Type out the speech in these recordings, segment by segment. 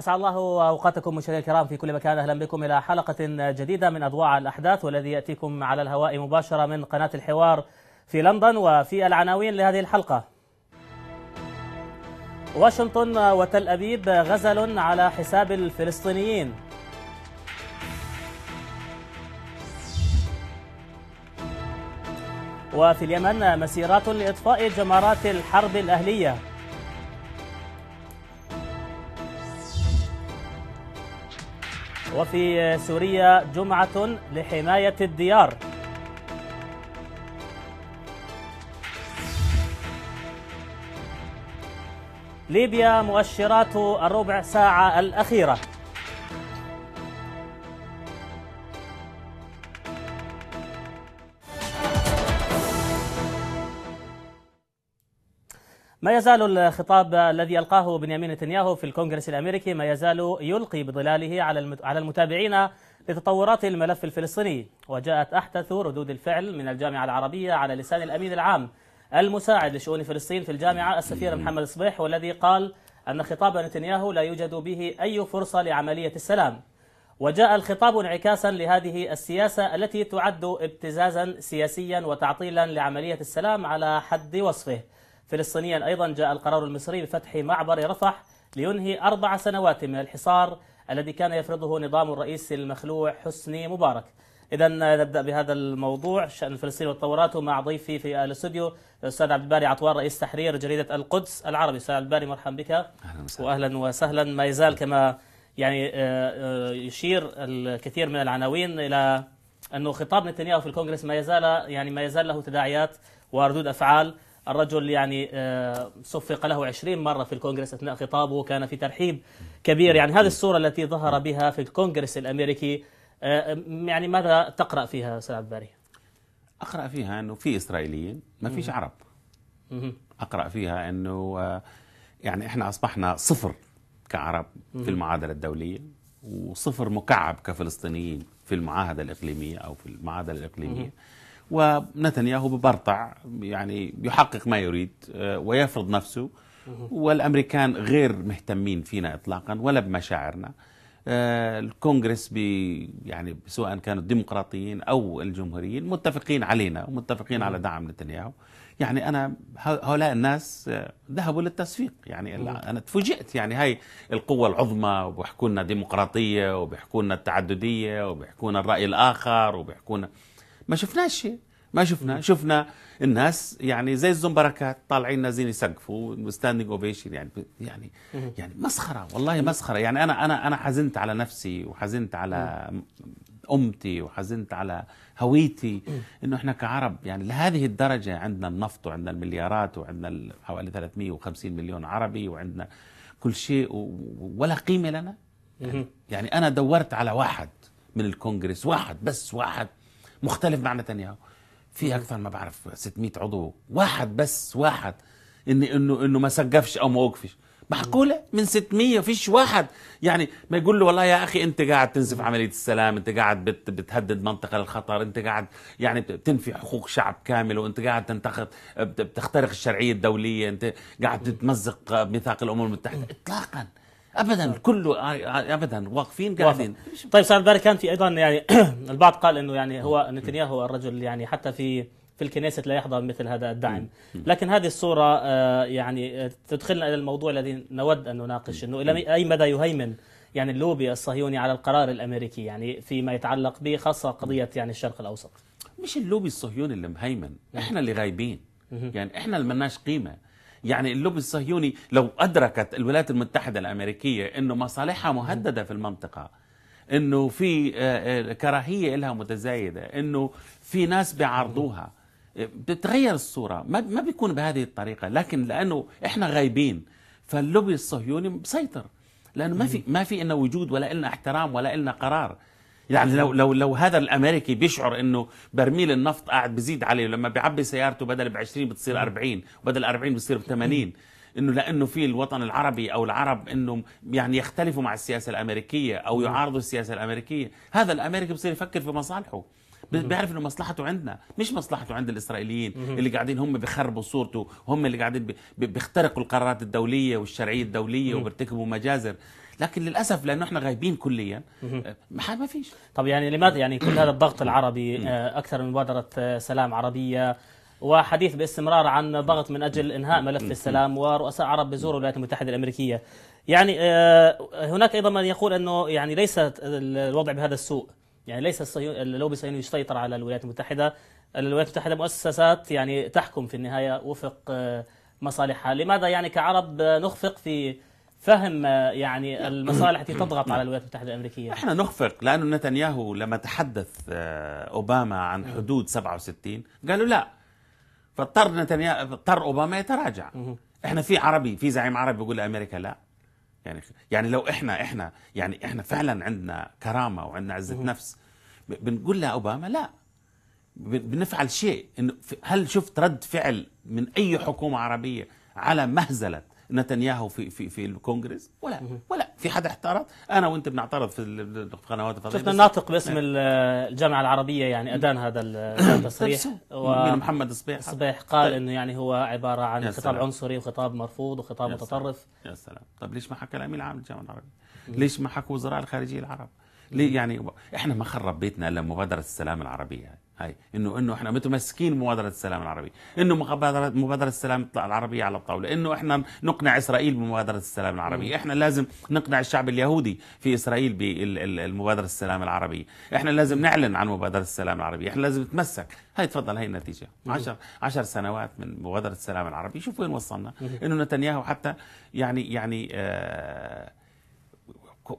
أسعد الله أوقاتكم مشاهدينا الكرام في كل مكان أهلا بكم إلى حلقة جديدة من أضواء الأحداث والذي يأتيكم على الهواء مباشرة من قناة الحوار في لندن وفي العناوين لهذه الحلقة واشنطن وتل أبيب غزل على حساب الفلسطينيين وفي اليمن مسيرات لإطفاء جمارات الحرب الأهلية وفي سوريا جمعة لحماية الديار ليبيا مؤشرات الربع ساعة الأخيرة ما يزال الخطاب الذي ألقاه بنيامين نتنياهو في الكونغرس الأمريكي ما يزال يلقي بظلاله على المتابعين لتطورات الملف الفلسطيني وجاءت أحدث ردود الفعل من الجامعة العربية على لسان الأمين العام المساعد لشؤون فلسطين في الجامعة السفير محمد صبيح والذي قال أن خطاب نتنياهو لا يوجد به أي فرصة لعملية السلام وجاء الخطاب انعكاسا لهذه السياسة التي تعد ابتزازا سياسيا وتعطيلا لعملية السلام على حد وصفه فلسطينيا أيضا جاء القرار المصري بفتح معبر رفح لينهي أربع سنوات من الحصار الذي كان يفرضه نظام الرئيس المخلوع حسني مبارك إذا نبدأ بهذا الموضوع شأن فلسطين وتطوراته مع ضيفي في الاستوديو الأستاذ عبد الباري عطوان رئيس تحرير جريدة القدس العربي أستاذ عبد الباري مرحبا بك أهلا وسهلا وأهلا وسهلا ما يزال كما يعني آه، آه، يشير الكثير من العناوين إلى أنه خطاب نتنياهو في الكونغرس ما يزال يعني ما يزال له تداعيات وردود أفعال الرجل يعني آه، صفق له عشرين مرة في الكونغرس أثناء خطابه كان في ترحيب كبير يعني هذه الصورة التي ظهر بها في الكونغرس الأمريكي آه، يعني ماذا تقرأ فيها أستاذ عبد الباري؟ أقرأ فيها أنه في إسرائيليين ما فيش عرب أقرأ فيها أنه آه، يعني إحنا أصبحنا صفر كعرب في المعادلة الدولية وصفر مكعب كفلسطينيين في المعاهدة الإقليمية أو في المعادلة الإقليمية ونتنياهو ببرطع يعني يحقق ما يريد آه، ويفرض نفسه والامريكان غير مهتمين فينا اطلاقا ولا بمشاعرنا آه، الكونغرس بي يعني سواء كانوا الديمقراطيين او الجمهوريين متفقين علينا ومتفقين على دعم نتنياهو يعني انا هؤلاء الناس آه، ذهبوا للتصفيق يعني انا تفوجئت يعني هاي القوه العظمى وبيحكوا لنا ديمقراطيه وبيحكوا لنا التعدديه وبيحكوا لنا الراي الاخر وبيحكوا لنا ما شفناش شيء ما شفنا شفنا الناس يعني زي الزنبركات طالعين نازلين يسقفوا ستاندنج اوفيشن يعني يعني يعني مسخره والله مسخره يعني انا انا انا حزنت على نفسي وحزنت على امتي وحزنت على هويتي انه احنا كعرب يعني لهذه الدرجه عندنا النفط وعندنا المليارات وعندنا حوالي 350 مليون عربي وعندنا كل شيء ولا قيمه لنا يعني انا دورت على واحد من الكونغرس واحد بس واحد مختلف مع نتنياهو في اكثر ما بعرف 600 عضو واحد بس واحد ان انه انه ما سقفش او ما وقفش معقوله من 600 فيش واحد يعني ما يقول له والله يا اخي انت قاعد تنزف عمليه السلام انت قاعد بت بتهدد منطقه للخطر انت قاعد يعني بتنفي حقوق شعب كامل وانت قاعد تنتخب بتخترق الشرعيه الدوليه انت قاعد تتمزق ميثاق الامم المتحده اطلاقا ابدا كله ابدا واقفين قاعدين طيب سعد بارك كان في ايضا يعني البعض قال انه يعني هو نتنياهو الرجل يعني حتى في في الكنيسة لا يحظى مثل هذا الدعم لكن هذه الصورة آه، يعني آه، تدخلنا إلى الموضوع الذي نود أن نناقش أنه إلى أي مدى يهيمن يعني اللوبي الصهيوني على القرار الأمريكي يعني فيما يتعلق به خاصة قضية يعني الشرق الأوسط مش اللوبي الصهيوني اللي مهيمن نعم. احنا اللي غايبين يعني احنا اللي مناش قيمة يعني اللوبي الصهيوني لو أدركت الولايات المتحدة الأمريكية أنه مصالحها مهددة في المنطقة أنه في آه، آه، كراهية لها متزايدة أنه في ناس بيعارضوها بتتغير الصورة ما بيكون بهذه الطريقة لكن لأنه إحنا غايبين فاللوبي الصهيوني مسيطر لأنه ما في ما في إنه وجود ولا إلنا احترام ولا إلنا قرار يعني لو لو لو هذا الامريكي بيشعر انه برميل النفط قاعد بزيد عليه لما بيعبي سيارته بدل ب 20 بتصير 40 وبدل 40 بتصير ب 80 انه لانه في الوطن العربي او العرب انه يعني يختلفوا مع السياسه الامريكيه او يعارضوا السياسه الامريكيه هذا الامريكي بصير يفكر في مصالحه بيعرف انه مصلحته عندنا مش مصلحته عند الاسرائيليين اللي قاعدين هم بيخربوا صورته هم اللي قاعدين بيخترقوا القرارات الدوليه والشرعيه الدوليه وبيرتكبوا مجازر لكن للاسف لانه احنا غايبين كليا آه، ما فيش طب يعني لماذا يعني كل هذا الضغط العربي آه، اكثر من مبادره آه، سلام عربيه وحديث باستمرار عن ضغط من اجل انهاء ملف السلام ورؤساء عرب بزوروا الولايات المتحده الامريكيه يعني هناك ايضا من يقول انه يعني ليس الوضع بهذا السوء يعني ليس اللوبي الصهيوني يسيطر على الولايات المتحده الولايات المتحده مؤسسات يعني تحكم في النهايه وفق مصالحها لماذا يعني كعرب نخفق في فهم يعني المصالح التي تضغط على الولايات المتحده الامريكيه احنا نخفق لانه نتنياهو لما تحدث آه، اوباما عن حدود 67 قالوا لا فاضطر نتنياهو اضطر اوباما يتراجع احنا في عربي في زعيم عربي يقول لأمريكا لا يعني يعني لو احنا احنا يعني احنا فعلا عندنا كرامه وعندنا عزه نفس بنقول لاوباما لا بنفعل شيء انه هل شفت رد فعل من اي حكومه عربيه على مهزله نتنياهو في في في الكونجرس ولا ولا في حدا اعترض انا وانت بنعترض في القنوات الفضائيه شفنا الناطق باسم نعم. الجامعه العربيه يعني ادان هذا نعم. التصريح محمد صبيح صبيح قال طيب. انه يعني هو عباره عن خطاب عنصري وخطاب مرفوض وخطاب متطرف يا سلام طب ليش ما حكى الامين العام للجامعه العربيه؟ ليش ما حكوا وزراء الخارجيه العرب؟ ليه يعني احنا ما خرب بيتنا الا مبادره السلام العربيه هاي هاي انه انه احنا متمسكين بمبادره السلام العربي انه مبادره مبادره السلام العربيه على الطاوله انه احنا نقنع اسرائيل بمبادره السلام العربي احنا لازم نقنع الشعب اليهودي في اسرائيل بالمبادره السلام العربي احنا لازم نعلن عن مبادره السلام العربي احنا لازم نتمسك هاي تفضل هاي النتيجه 10 10 سنوات من مبادره السلام العربي شوف وين وصلنا انه نتنياهو حتى يعني يعني آه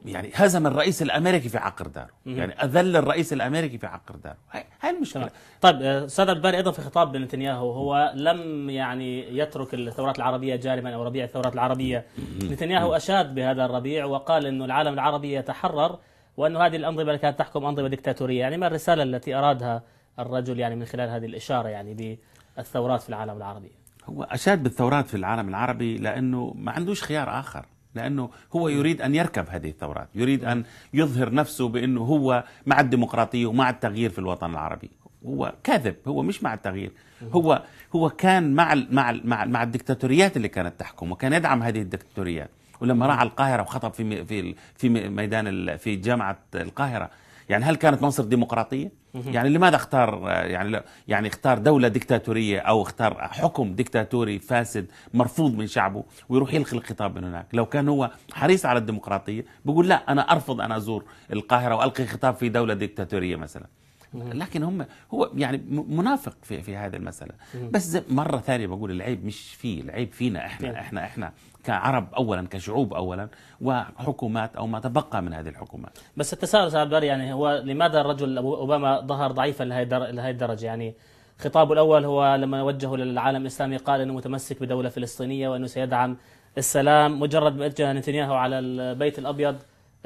يعني هزم الرئيس الامريكي في عقر داره يعني اذل الرئيس الامريكي في عقر داره هاي المشكله طيب آه، استاذ الباري ايضا في خطاب نتنياهو هو لم يعني يترك الثورات العربيه جارما او ربيع الثورات العربيه نتنياهو اشاد بهذا الربيع وقال انه العالم العربي يتحرر وانه هذه الانظمه اللي كانت تحكم انظمه دكتاتوريه يعني ما الرساله التي ارادها الرجل يعني من خلال هذه الاشاره يعني بالثورات في العالم العربي هو اشاد بالثورات في العالم العربي لانه ما عندوش خيار اخر لأنه هو يريد أن يركب هذه الثورات يريد أن يظهر نفسه بأنه هو مع الديمقراطية ومع التغيير في الوطن العربي هو كاذب هو مش مع التغيير هو هو كان مع الـ مع الـ مع, الـ مع الدكتاتوريات اللي كانت تحكم وكان يدعم هذه الدكتاتوريات ولما راح القاهره وخطب في في في ميدان في جامعه القاهره يعني هل كانت مصر ديمقراطيه يعني لماذا اختار يعني يعني اختار دوله دكتاتوريه او اختار حكم دكتاتوري فاسد مرفوض من شعبه ويروح يلقي الخطاب من هناك لو كان هو حريص على الديمقراطيه بيقول لا انا ارفض ان ازور القاهره والقي خطاب في دوله دكتاتوريه مثلا لكن هم هو يعني منافق في في هذه المساله بس مره ثانيه بقول العيب مش فيه العيب فينا احنا نعم. احنا احنا كعرب اولا كشعوب اولا وحكومات او ما تبقى من هذه الحكومات بس التساؤل استاذ عبد يعني هو لماذا الرجل اوباما ظهر ضعيفا لهي الدرجه يعني خطابه الأول هو لما وجهه للعالم الإسلامي قال أنه متمسك بدولة فلسطينية وأنه سيدعم السلام مجرد ما أتجه نتنياهو على البيت الأبيض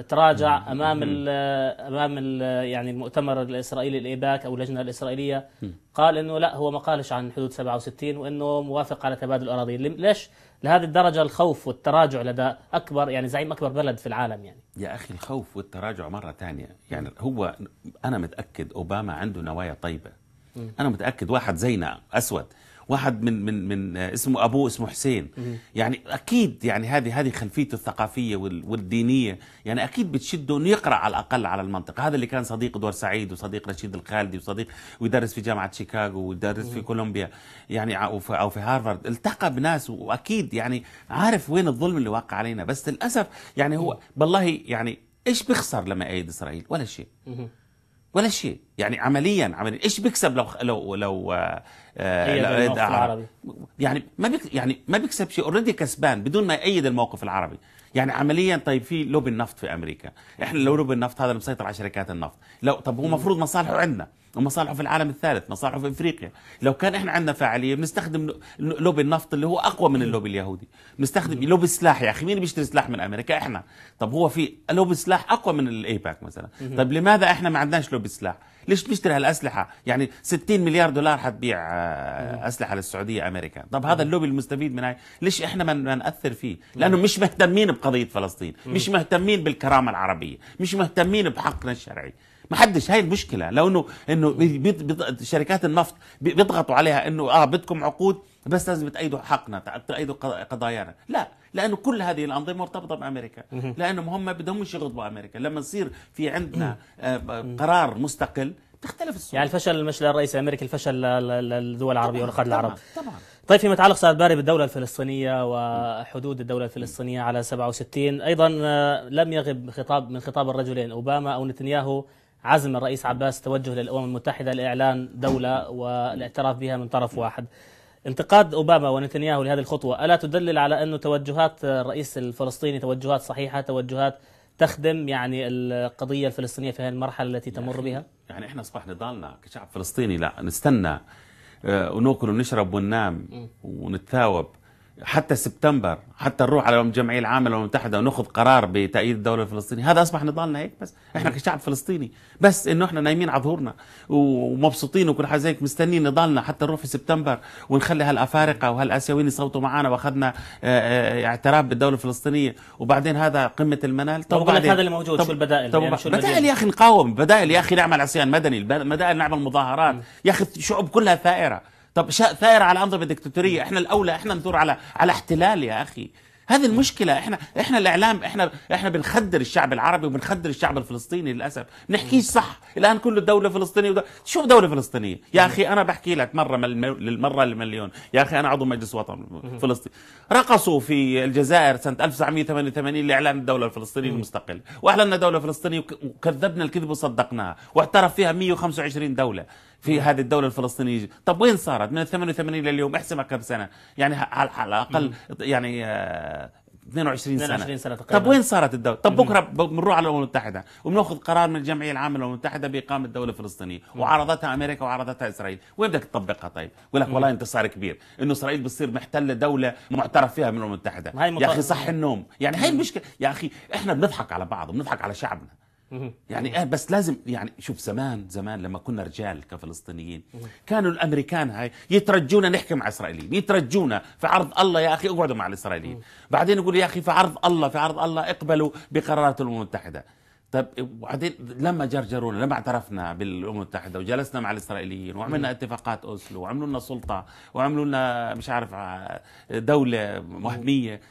تراجع امام امام يعني المؤتمر الاسرائيلي الايباك او اللجنه الاسرائيليه قال انه لا هو ما قالش عن حدود 67 وانه موافق على تبادل الاراضي ليش لهذه الدرجه الخوف والتراجع لدى اكبر يعني زعيم اكبر بلد في العالم يعني يا اخي الخوف والتراجع مره ثانيه يعني هو انا متاكد اوباما عنده نوايا طيبه انا متاكد واحد زينا اسود واحد من من من آه، اسمه ابوه اسمه حسين يعني اكيد يعني هذه هذه خلفيته الثقافيه والدينيه يعني اكيد بتشده انه يقرا على الاقل على المنطقه هذا اللي كان صديق دور سعيد وصديق رشيد الخالدي وصديق ويدرس في جامعه شيكاغو ويدرس في كولومبيا يعني او في, أو في هارفارد التقى بناس واكيد يعني عارف وين الظلم اللي واقع علينا بس للاسف يعني هو بالله يعني ايش بيخسر لما ايد اسرائيل ولا شيء ولا شيء يعني عمليا عمليا ايش بيكسب لو لو لو, آه, آه، العربي يعني ما يعني ما بيكسب شيء اوريدي كسبان بدون ما يأيد الموقف العربي يعني عمليا طيب في لوبي النفط في امريكا احنا لو لوبي النفط هذا مسيطر على شركات النفط لو طب هو المفروض مصالحه عندنا ومصالحه في العالم الثالث مصالحه في افريقيا لو كان احنا عندنا فعاليه بنستخدم لوبي النفط اللي هو اقوى من اللوبي اليهودي بنستخدم لوبي السلاح يا اخي مين بيشتري سلاح من امريكا احنا طب هو في لوبي سلاح اقوى من الايباك مثلا طب لماذا احنا ما عندناش لوبي سلاح ليش بيشتري هالاسلحه يعني 60 مليار دولار حتبيع آه، اسلحه للسعوديه امريكا طب هذا اللوبي المستفيد من هاي ليش احنا ما ناثر فيه لانه مش مهتمين بقضيه فلسطين مش مهتمين بالكرامه العربيه مش مهتمين بحقنا الشرعي ما حدش هاي المشكله لو انه انه بيض بيض شركات النفط بيضغطوا عليها انه اه بدكم عقود بس لازم تأيدوا حقنا تأيدوا قضايانا لا لانه كل هذه الانظمه مرتبطه بامريكا لانهم هم بدهم يغضبوا امريكا لما يصير في عندنا آه، قرار مستقل تختلف الصورة يعني الفشل مش للرئيس الامريكي الفشل للدول العربية والقاد العرب طبعا طيب فيما يتعلق سعد باري بالدولة الفلسطينية وحدود الدولة الفلسطينية على 67 أيضا آه، لم يغب خطاب من خطاب الرجلين أوباما أو نتنياهو عزم الرئيس عباس توجه للأمم المتحدة لإعلان دولة والاعتراف بها من طرف واحد انتقاد أوباما ونتنياهو لهذه الخطوة ألا تدلل على أن توجهات الرئيس الفلسطيني توجهات صحيحة توجهات تخدم يعني القضية الفلسطينية في هذه المرحلة التي تمر بها يعني إحنا أصبح نضالنا كشعب فلسطيني لا نستنى آه، وناكل ونشرب وننام ونتثاوب حتى سبتمبر حتى نروح على الجمعيه العامه للامم المتحده وناخذ قرار بتأييد الدوله الفلسطينيه هذا اصبح نضالنا هيك بس احنا كشعب فلسطيني بس انه احنا نايمين على ظهورنا ومبسوطين وكل حاجه زيك مستنيين نضالنا حتى نروح في سبتمبر ونخلي هالافارقه وهالاسيويين يصوتوا معنا واخذنا آه، آه، اعتراف بالدوله الفلسطينيه وبعدين هذا قمه المنال طب وبعدين هذا اللي موجود طب شو البدائل طب يعني شو بدائل يا اخي نقاوم بدائل يا اخي نعمل عصيان مدني بدائل نعمل مظاهرات يا اخي الشعوب كلها ثائره طب ثائر على انظمه دكتاتورية احنا الاولى احنا ندور على على احتلال يا اخي هذه المشكلة احنا احنا الاعلام احنا احنا بنخدر الشعب العربي وبنخدر الشعب الفلسطيني للاسف، نحكي صح، الان كله دولة فلسطينية وده. شو دولة فلسطينية؟ يا اخي انا بحكي لك مرة مل... للمرة المليون، يا اخي انا عضو مجلس وطن فلسطين، رقصوا في الجزائر سنة 1988 لاعلان الدولة الفلسطينية المستقلة، واعلنا دولة فلسطينية وكذبنا الكذب وصدقناها، واعترف فيها 125 دولة، في هذه الدوله الفلسطينيه طب وين صارت من ال 88 لليوم احسبها كم سنه يعني على الاقل يعني 22 آه، سنه 22 سنه تقريبا طب وين صارت الدوله؟ طب بكره بنروح على الامم المتحده وبناخذ قرار من الجمعيه العامه للامم المتحده باقامه دوله فلسطينيه وعرضتها امريكا وعرضتها اسرائيل، وين بدك تطبقها طيب؟ بقول لك والله انتصار كبير انه اسرائيل بتصير محتله دوله معترف فيها من الامم المتحده يا اخي صح النوم، يعني هي المشكله يا اخي احنا بنضحك على بعض وبنضحك على شعبنا يعني آه، بس لازم يعني شوف زمان زمان لما كنا رجال كفلسطينيين كانوا الامريكان هاي يترجونا نحكي مع اسرائيليين يترجونا في عرض الله يا اخي اقعدوا مع الاسرائيليين بعدين يقولوا يا اخي في عرض الله في عرض الله اقبلوا بقرارات الامم المتحده طب وبعدين لما جرجرونا لما اعترفنا بالامم المتحده وجلسنا مع الاسرائيليين وعملنا اتفاقات اوسلو وعملوا لنا سلطه وعملوا لنا مش عارف آه، دوله وهميه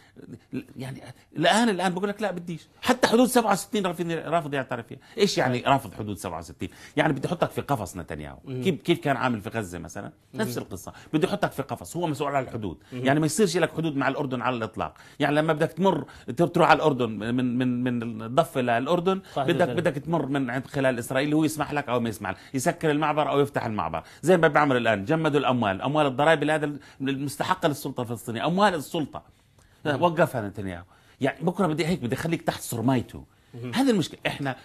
يعني الان الان بقول لك لا بديش حتى حدود 67 رافض رافض يعترف فيها ايش يعني رافض حدود 67 يعني بدي احطك في قفص نتنياهو كيف كيف كان عامل في غزه مثلا نفس القصه بدي احطك في قفص هو مسؤول عن الحدود يعني ما يصيرش لك حدود مع الاردن على الاطلاق يعني لما بدك تمر تروح على الاردن من من من الضفه للاردن بدك بدك تمر من عند خلال اسرائيل هو يسمح لك او ما يسمح لك يسكر المعبر او يفتح المعبر زي ما بيعملوا الان جمدوا الاموال اموال الضرائب لهذا المستحقه للسلطه الفلسطينيه اموال السلطه وقفها نتنياهو يعني بكره بدي هيك بدي اخليك تحت صرمايته هذا المشكله احنا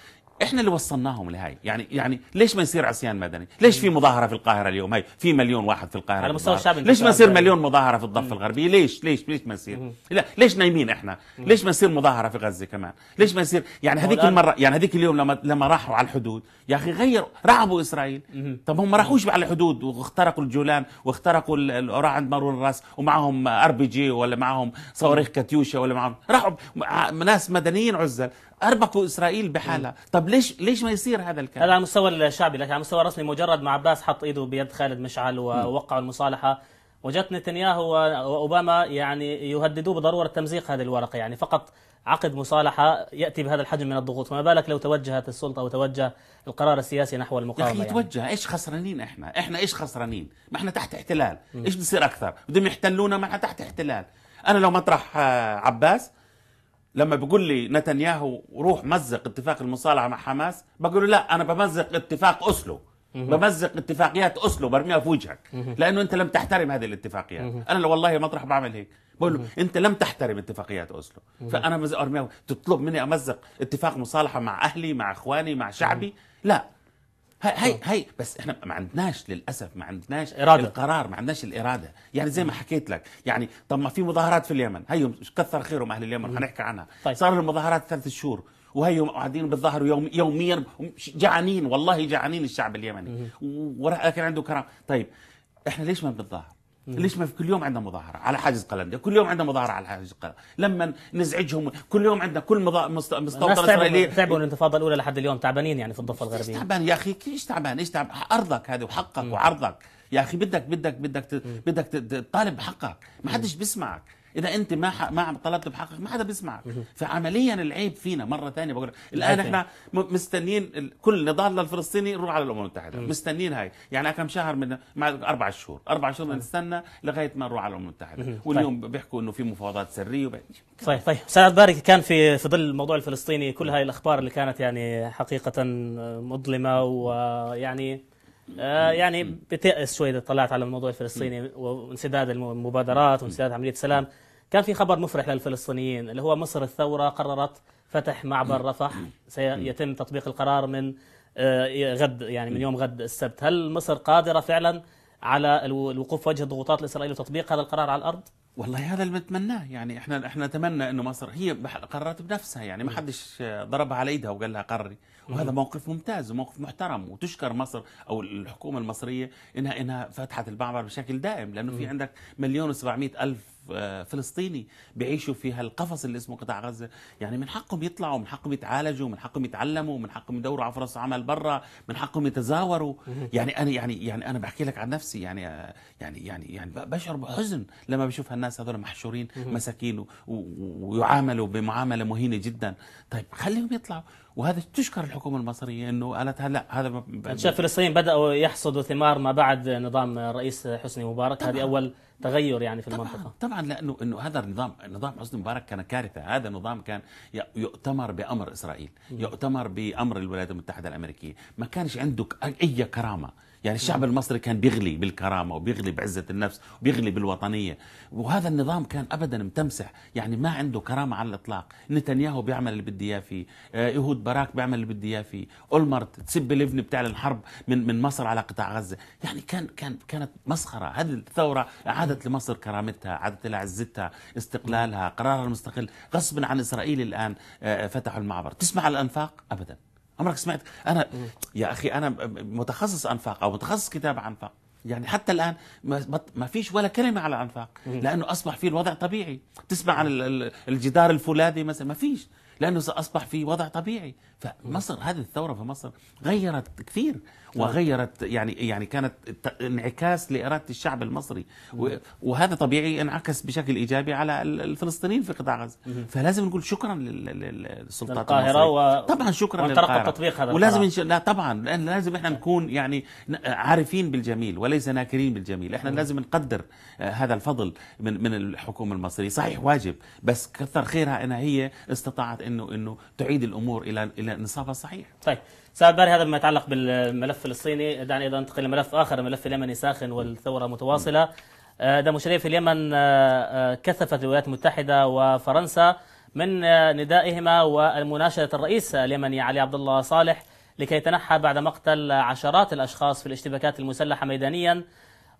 احنا اللي وصلناهم لهي يعني يعني ليش ما يصير عصيان مدني ليش في مظاهره في القاهره اليوم هي في مليون واحد في القاهره على مستوى الشعب ليش ما يصير مليون مظاهره في الضفه الغربيه ليش ليش ليش ما يصير لا ليش نايمين احنا ليش ما يصير مظاهره في غزه كمان ليش ما يصير يعني هذيك المره يعني هذيك اليوم لما لما راحوا على الحدود يا اخي غير رعبوا اسرائيل طب هم ما راحوش على الحدود واخترقوا الجولان واخترقوا القراع عند مارون الراس ومعهم ار بي جي ولا معهم صواريخ كاتيوشا ولا معهم راحوا ناس مدنيين عزل اربكوا اسرائيل بحالها طب ليش ليش ما يصير هذا الكلام هذا على المستوى الشعبي لكن على المستوى الرسمي مجرد ما عباس حط ايده بيد خالد مشعل ووقعوا المصالحه وجدت نتنياهو واوباما يعني يهددوا بضروره تمزيق هذه الورقه يعني فقط عقد مصالحه ياتي بهذا الحجم من الضغوط فما بالك لو توجهت السلطه وتوجه القرار السياسي نحو المقاومه يا اخي يعني؟ يتوجه ايش خسرانين احنا احنا ايش خسرانين ما احنا تحت احتلال ايش بصير اكثر بدهم يحتلونا ما احنا تحت احتلال انا لو مطرح آه، عباس لما بيقول لي نتنياهو روح مزق اتفاق المصالحه مع حماس بقول له لا انا بمزق اتفاق أسلو بمزق اتفاقيات أسلو برميها في وجهك لانه انت لم تحترم هذه الاتفاقيات انا لو والله مطرح بعمل هيك بقول له انت لم تحترم اتفاقيات أسلو فانا ارميها تطلب مني امزق اتفاق مصالحه مع اهلي مع اخواني مع شعبي لا هاي هاي آه. هاي بس احنا ما عندناش للاسف ما عندناش اراده القرار ما عندناش الاراده يعني زي ما حكيت لك يعني طب ما في مظاهرات في اليمن هي كثر خيرهم اهل اليمن حنحكي عنها طيب. صار المظاهرات ثلاث شهور وهي قاعدين بتظاهروا يوم يوميا جعانين والله جعانين الشعب اليمني ولكن عنده كرام طيب احنا ليش ما بنتظاهر ليش ما في كل يوم عندنا مظاهره على حاجز قلنديا كل يوم عندنا مظاهره على حاجز قلنديا لما نزعجهم كل يوم عندنا كل مظا... مست... مستوطن اسرائيلي تعبوا الانتفاضه الاولى لحد اليوم تعبانين يعني في الضفه الغربيه تعبان يا اخي كيش تعبان ايش تعبان ارضك هذه وحقك وعرضك يا اخي بدك بدك بدك بدك تطالب بحقك ما حدش بيسمعك اذا انت ما ما عم طلبت بحقك ما حدا بيسمعك فعمليا العيب فينا مره ثانيه بقول الان احنا مستنيين كل نضال للفلسطيني نروح على الامم المتحده مستنيين هاي يعني كم شهر من مع اربع شهور اربع شهور نستنى لغايه ما نروح على الامم المتحده واليوم طيب. بيحكوا انه في مفاوضات سريه وبعد. طيب طيب استاذ بارك كان في في ظل الموضوع الفلسطيني كل هاي الاخبار اللي كانت يعني حقيقه آه، مظلمه ويعني آه، يعني بتيأس شوي إذا طلعت على الموضوع الفلسطيني وانسداد المبادرات وانسداد عملية السلام كان في خبر مفرح للفلسطينيين اللي هو مصر الثورة قررت فتح معبر رفح سيتم تطبيق القرار من آه، غد يعني من يوم غد السبت هل مصر قادرة فعلا على الوقوف وجه الضغوطات الإسرائيلية وتطبيق هذا القرار على الأرض؟ والله هذا اللي بنتمناه يعني احنا احنا نتمنى انه مصر هي قررت بنفسها يعني ما حدش ضربها على ايدها وقال لها قرري وهذا موقف ممتاز وموقف محترم وتشكر مصر او الحكومه المصريه انها انها فتحت المعبر بشكل دائم لانه في عندك مليون و700 الف آه، فلسطيني بيعيشوا في هالقفص اللي اسمه قطاع غزه يعني من حقهم يطلعوا من حقهم يتعالجوا من حقهم يتعلموا من حقهم يدوروا على فرص عمل برا من حقهم يتزاوروا يعني انا يعني يعني انا بحكي لك عن نفسي يعني آه، يعني يعني يعني بشعر بحزن لما بشوف هالناس هذول محشورين مساكين ويعاملوا بمعامله مهينه جدا طيب خليهم يطلعوا وهذا تشكر الحكومه المصريه انه قالت لا هذا شاف الفلسطينيين بداوا يحصدوا ثمار ما بعد نظام الرئيس حسني مبارك هذه اول تغير يعني في المنطقه طبعا, طبعا لانه انه هذا النظام نظام حسني مبارك كان كارثه هذا النظام كان يؤتمر بامر اسرائيل يؤتمر بامر الولايات المتحده الامريكيه ما كانش عنده اي كرامه يعني الشعب المصري كان بيغلي بالكرامه وبيغلي بعزه النفس وبيغلي بالوطنيه وهذا النظام كان ابدا متمسح يعني ما عنده كرامه على الاطلاق نتنياهو بيعمل اللي بده اياه فيه آه، يهود باراك بيعمل اللي بده اياه فيه اولمرت تسب ليفني بتعلن حرب من من مصر على قطاع غزه يعني كان كان كانت مسخره هذه الثوره عادت لمصر كرامتها عادت لعزتها عزتها استقلالها قرارها المستقل غصبا عن إسرائيل الآن آه، فتحوا المعبر تسمع الأنفاق أبدا عمرك سمعت أنا يا أخي أنا متخصص أنفاق أو متخصص كتاب أنفاق يعني حتى الان ما فيش ولا كلمه على الانفاق لانه اصبح في الوضع طبيعي تسمع عن الجدار الفولاذي مثلا ما فيش لانه اصبح في وضع طبيعي فمصر هذه الثوره في مصر غيرت كثير آه. وغيرت يعني يعني كانت انعكاس لاراده الشعب المصري وهذا طبيعي انعكس بشكل ايجابي على الفلسطينيين في قطاع غزه فلازم نقول شكرا للسلطات القاهره و... طبعا شكرا للقاهره تطبيق هذا ولازم إنش... لا طبعا لان لازم احنا نكون يعني عارفين بالجميل وليس ناكرين بالجميل احنا لازم نقدر آه، هذا الفضل من من الحكومه المصريه صحيح واجب بس كثر خيرها انها هي استطاعت انه انه تعيد الامور الى الى نصابها الصحيح طيب استاذ باري هذا بما يتعلق بالملف الفلسطيني دعني ايضا انتقل لملف اخر الملف اليمني ساخن والثوره متواصله ده آه، مشاريع في اليمن آه، آه، كثفت الولايات المتحده وفرنسا من ندائهما ومناشده الرئيس اليمني علي عبد الله صالح لكي يتنحى بعد مقتل عشرات الاشخاص في الاشتباكات المسلحه ميدانيا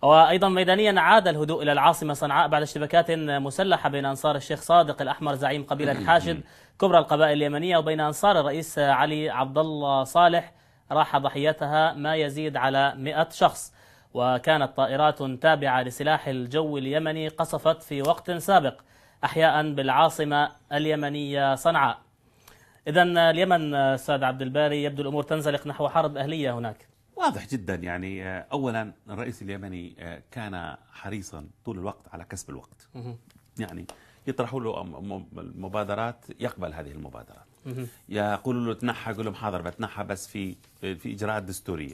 وأيضا ميدانيا عاد الهدوء إلى العاصمة صنعاء بعد اشتباكات مسلحة بين أنصار الشيخ صادق الأحمر زعيم قبيلة حاشد كبرى القبائل اليمنية وبين أنصار الرئيس علي عبد الله صالح راح ضحيتها ما يزيد على 100 شخص وكانت طائرات تابعة لسلاح الجو اليمني قصفت في وقت سابق أحياء بالعاصمة اليمنية صنعاء إذا اليمن أستاذ عبد الباري يبدو الأمور تنزلق نحو حرب أهلية هناك واضح جدا يعني آه، اولا الرئيس اليمني آه، كان حريصا طول الوقت على كسب الوقت يعني يطرحوا له مبادرات يقبل هذه المبادرات يقولوا له تنحى يقول لهم حاضر بتنحى بس في في اجراءات دستوريه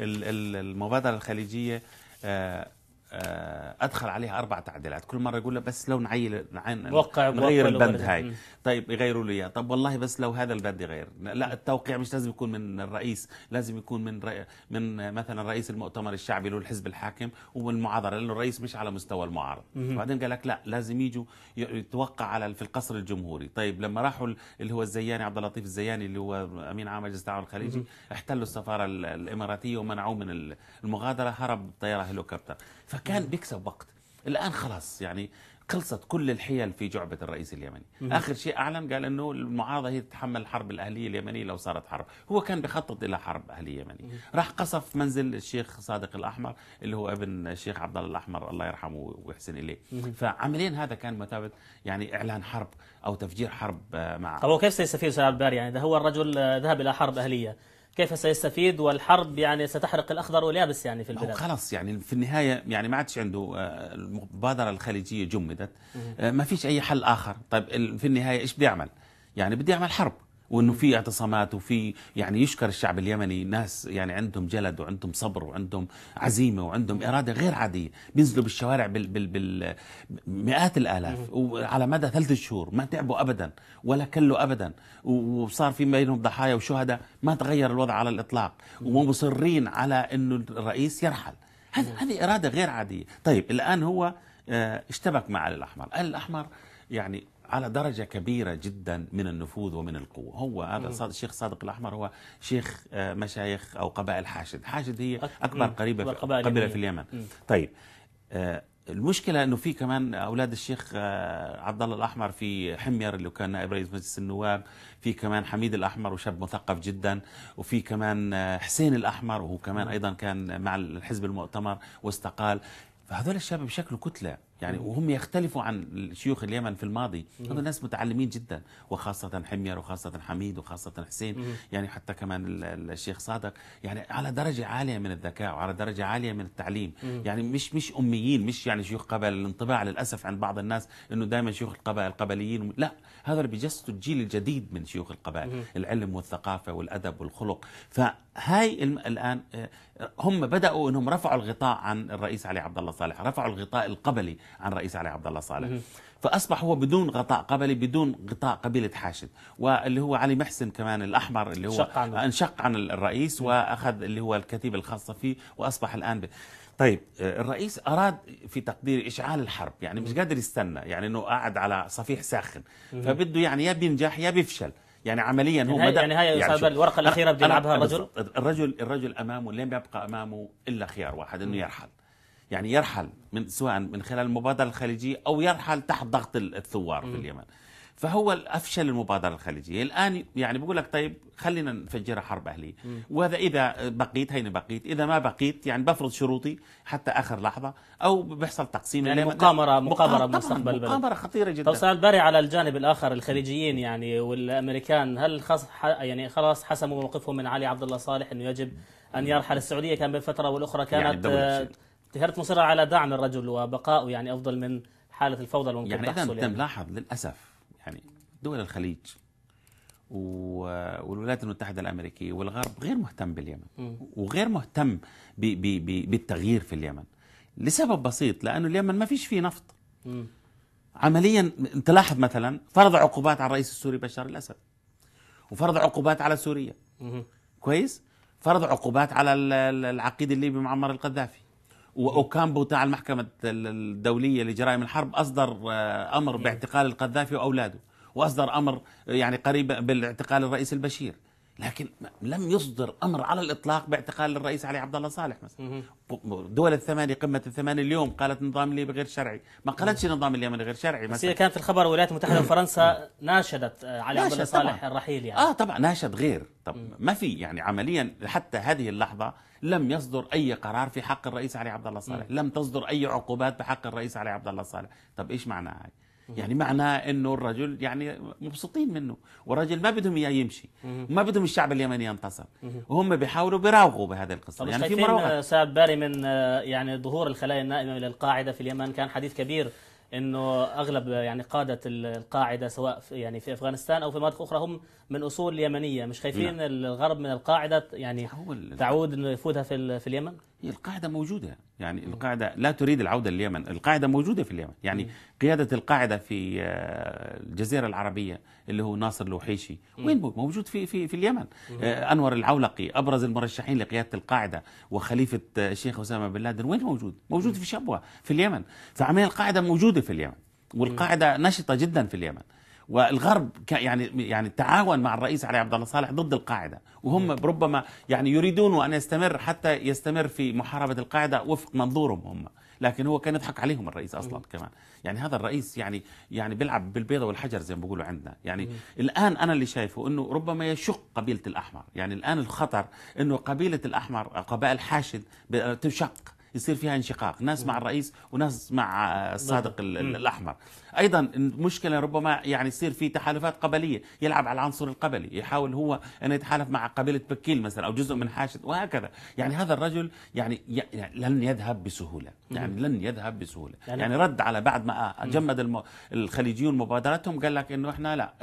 المبادره الخليجيه آه، آه، ادخل عليها اربع تعديلات كل مره يقول له بس لو نعيل نوقع نغير البند هاي طيب يغيروا له اياه طب والله بس لو هذا البند يغير لا التوقيع مش لازم يكون من الرئيس لازم يكون من رئي من مثلا رئيس المؤتمر الشعبي اللي الحزب الحاكم والمعارضه لانه الرئيس مش على مستوى المعارضه وبعدين قال لك لا لازم يجوا يتوقع على في القصر الجمهوري طيب لما راحوا اللي هو الزياني عبد اللطيف الزياني اللي هو امين عام مجلس التعاون الخليجي احتلوا السفاره الاماراتيه ومنعوه من المغادره هرب بطياره هليكوبتر فكان بيكسب وقت الان خلاص يعني خلصت كل الحيل في جعبة الرئيس اليمني مم. آخر شيء أعلن قال أنه المعارضة هي تتحمل الحرب الأهلية اليمنية لو صارت حرب هو كان بخطط إلى حرب أهلية يمنية راح قصف منزل الشيخ صادق الأحمر اللي هو ابن الشيخ عبد الله الأحمر الله يرحمه ويحسن إليه مم. فعمليا هذا كان مثابة يعني إعلان حرب أو تفجير حرب آه، مع طب هو كيف سيستفيد سعد باري يعني ده هو الرجل آه، ذهب إلى حرب أهلية كيف سيستفيد والحرب يعني ستحرق الاخضر واليابس يعني في البلاد خلاص يعني في النهايه يعني ما عادش عنده آه، المبادره الخليجيه جمدت آه، ما فيش اي حل اخر طيب في النهايه ايش بدي اعمل يعني بدي اعمل حرب وانه في اعتصامات وفي يعني يشكر الشعب اليمني ناس يعني عندهم جلد وعندهم صبر وعندهم عزيمه وعندهم اراده غير عاديه بينزلوا بالشوارع بال بال بال مئات الالاف وعلى مدى ثلاث شهور ما تعبوا ابدا ولا كلوا ابدا وصار في بينهم ضحايا وشهداء ما تغير الوضع على الاطلاق ومصرين على انه الرئيس يرحل هذه اراده غير عاديه طيب الان هو آه، اشتبك مع الاحمر الاحمر يعني على درجة كبيرة جدا من النفوذ ومن القوة هو هذا صاد الشيخ صادق الأحمر هو شيخ آه، مشايخ أو قبائل حاشد حاشد هي أكبر قريبة في قبيلة في اليمن طيب آه، المشكلة أنه في كمان أولاد الشيخ آه، عبد الله الأحمر في حمير اللي كان نائب رئيس مجلس النواب في كمان حميد الأحمر وشاب مثقف جدا وفي كمان حسين الأحمر وهو كمان أيضا كان مع الحزب المؤتمر واستقال فهذول الشباب بشكل كتلة يعني وهم يختلفوا عن شيوخ اليمن في الماضي هذول ناس متعلمين جدا وخاصة حمير وخاصة حميد وخاصة حسين يعني حتى كمان الشيخ صادق يعني على درجة عالية من الذكاء وعلى درجة عالية من التعليم يعني مش مش أميين مش يعني شيوخ قبل الانطباع للأسف عن بعض الناس أنه دائما شيوخ القبائل القبليين لا هذا اللي بيجسدوا الجيل الجديد من شيوخ القبائل العلم والثقافة والأدب والخلق فهاي الآن آه، هم بدأوا أنهم رفعوا الغطاء عن الرئيس علي عبد الله صالح رفعوا الغطاء القبلي عن رئيس علي عبد الله صالح فاصبح هو بدون غطاء قبلي بدون غطاء قبيله حاشد واللي هو علي محسن كمان الاحمر اللي هو عنه. انشق عن الرئيس واخذ اللي هو الكتيبه الخاصه فيه واصبح الان ب... طيب آه، الرئيس اراد في تقدير اشعال الحرب يعني مش قادر يستنى يعني انه قاعد على صفيح ساخن فبده يعني يا بينجح يا بيفشل يعني عمليا هو يعني, يعني هاي يعني الورقه الاخيره بده يلعبها الرجل الرجل الرجل امامه لم يبقى امامه الا خيار واحد انه يرحل يعني يرحل من سواء من خلال المبادرة الخليجية أو يرحل تحت ضغط الثوار في اليمن فهو افشل المبادره الخليجيه الان يعني بقول لك طيب خلينا نفجرها حرب اهليه وهذا اذا بقيت هيني بقيت اذا ما بقيت يعني بفرض شروطي حتى اخر لحظه او بيحصل تقسيم يعني مقامره مقامره مستقبل البلد مقامره خطيره جدا طب باري على الجانب الاخر الخليجيين يعني والامريكان هل خاص يعني خلاص حسموا موقفهم من علي عبد الله صالح انه يجب ان يرحل السعوديه كان بين فتره والاخرى يعني كانت يعني تهرت مصرة على دعم الرجل وبقائه يعني أفضل من حالة الفوضى اللي ممكن يعني تحصل إذا يعني. ملاحظ للأسف يعني دول الخليج والولايات المتحدة الأمريكية والغرب غير مهتم باليمن وغير مهتم بي بي بي بالتغيير في اليمن لسبب بسيط لأنه اليمن ما فيش فيه نفط عمليا انت لاحظ مثلا فرض عقوبات على الرئيس السوري بشار الأسد وفرض عقوبات على سوريا كويس فرض عقوبات على العقيد الليبي معمر القذافي واوكامبو تاع المحكمه الدوليه لجرائم الحرب اصدر آه، امر إيه. باعتقال القذافي واولاده واصدر امر يعني قريب بالاعتقال الرئيس البشير لكن لم يصدر امر على الاطلاق باعتقال الرئيس علي عبد الله صالح مثلا دول الثمانيه قمه الثمانيه اليوم قالت نظام ليبيا غير شرعي ما قالتش نظام اليمن غير شرعي مثلا بس هي كانت في الخبر الولايات المتحده وفرنسا ناشدت آه، علي عبد الله صالح الرحيل يعني اه طبعا ناشد غير طب ما في يعني عمليا حتى هذه اللحظه لم يصدر أي قرار في حق الرئيس علي عبد الله صالح لم تصدر أي عقوبات بحق الرئيس علي عبد الله صالح طب إيش معناها هاي يعني معناها انه الرجل يعني مبسوطين منه ورجل ما بدهم اياه يمشي ما بدهم الشعب اليمني ينتصر وهم بيحاولوا بيراوغوا بهذه القصه يعني في مراوغه ساب باري من آه، يعني ظهور الخلايا النائمه الى القاعده في اليمن كان حديث كبير انه اغلب يعني قاده القاعده سواء في يعني في افغانستان او في مناطق اخرى هم من اصول يمنيه مش خايفين نعم. الغرب من القاعده يعني تعود انه يفوتها في في اليمن هي القاعدة موجودة يعني القاعدة لا تريد العودة لليمن القاعدة موجودة في اليمن يعني قيادة القاعدة في آه، الجزيرة العربية اللي هو ناصر لوحيشي وين موجود في في في اليمن آه، أنور العولقي أبرز المرشحين لقيادة القاعدة وخليفة آه، الشيخ أسامة بن لادن وين موجود موجود في شبوة في اليمن فعمليا القاعدة موجودة في اليمن والقاعدة نشطة جدا في اليمن والغرب يعني يعني تعاون مع الرئيس علي عبد الله صالح ضد القاعده وهم ربما يعني يريدون ان يستمر حتى يستمر في محاربه القاعده وفق منظورهم هم لكن هو كان يضحك عليهم الرئيس اصلا م. كمان يعني هذا الرئيس يعني يعني بيلعب بالبيضه والحجر زي ما بيقولوا عندنا يعني م. الان انا اللي شايفه انه ربما يشق قبيله الاحمر يعني الان الخطر انه قبيله الاحمر قبائل حاشد تشق يصير فيها انشقاق ناس مع الرئيس وناس مع آه، الصادق الاحمر ايضا المشكله ربما يعني يصير في تحالفات قبليه يلعب على العنصر القبلي يحاول هو ان يتحالف مع قبيله بكيل مثلا او جزء من حاشد وهكذا يعني هذا الرجل يعني, يعني لن يذهب بسهوله يعني لن يذهب بسهوله يعني, يعني رد على بعد ما آه، جمد الخليجيون مبادراتهم قال لك انه احنا لا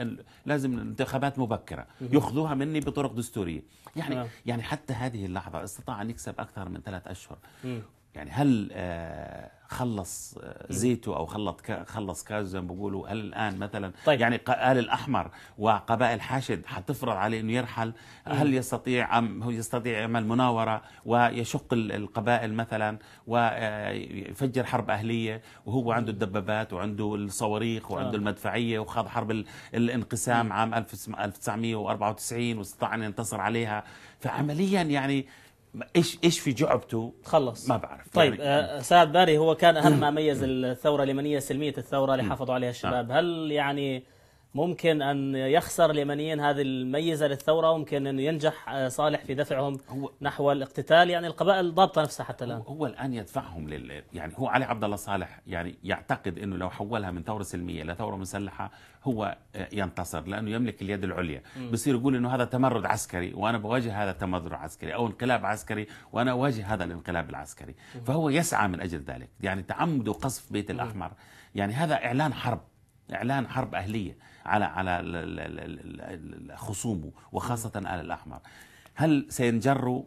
لازم انتخابات مبكره ياخذوها مني بطرق دستوريه يعني نعم. يعني حتى هذه اللحظه استطاع ان يكسب اكثر من ثلاث اشهر يعني هل آه، خلص آه، زيته او خلط خلص كازو زي ما بيقولوا هل الان مثلا طيب. يعني ال الاحمر وقبائل حاشد حتفرض عليه انه يرحل هل يستطيع ام هو يستطيع يعمل مناوره ويشق القبائل مثلا ويفجر آه، حرب اهليه وهو عنده الدبابات وعنده الصواريخ وعنده آه. المدفعيه وخاض حرب الانقسام عام 1994 واستطاع ان ينتصر عليها فعمليا يعني ايش ايش في جعبته خلص ما بعرف طيب يعني آه، سعد باري هو كان اهم ما ميز الثوره اليمنيه سلميه الثوره اللي حافظوا عليها الشباب نعم. هل يعني ممكن أن يخسر اليمنيين هذه الميزة للثورة وممكن أن ينجح آه، صالح في دفعهم هو نحو الاقتتال يعني القبائل ضابطة نفسها حتى الآن هو الآن يدفعهم لل يعني هو علي عبد الله صالح يعني يعتقد أنه لو حولها من ثورة سلمية لثورة مسلحة هو آه، ينتصر لأنه يملك اليد العليا بصير يقول أنه هذا تمرد عسكري وأنا بواجه هذا التمرد العسكري أو انقلاب عسكري وأنا أواجه هذا الانقلاب العسكري فهو يسعى من أجل ذلك يعني تعمد قصف بيت الأحمر يعني هذا إعلان حرب إعلان حرب أهلية على على خصومه وخاصه على الاحمر هل سينجروا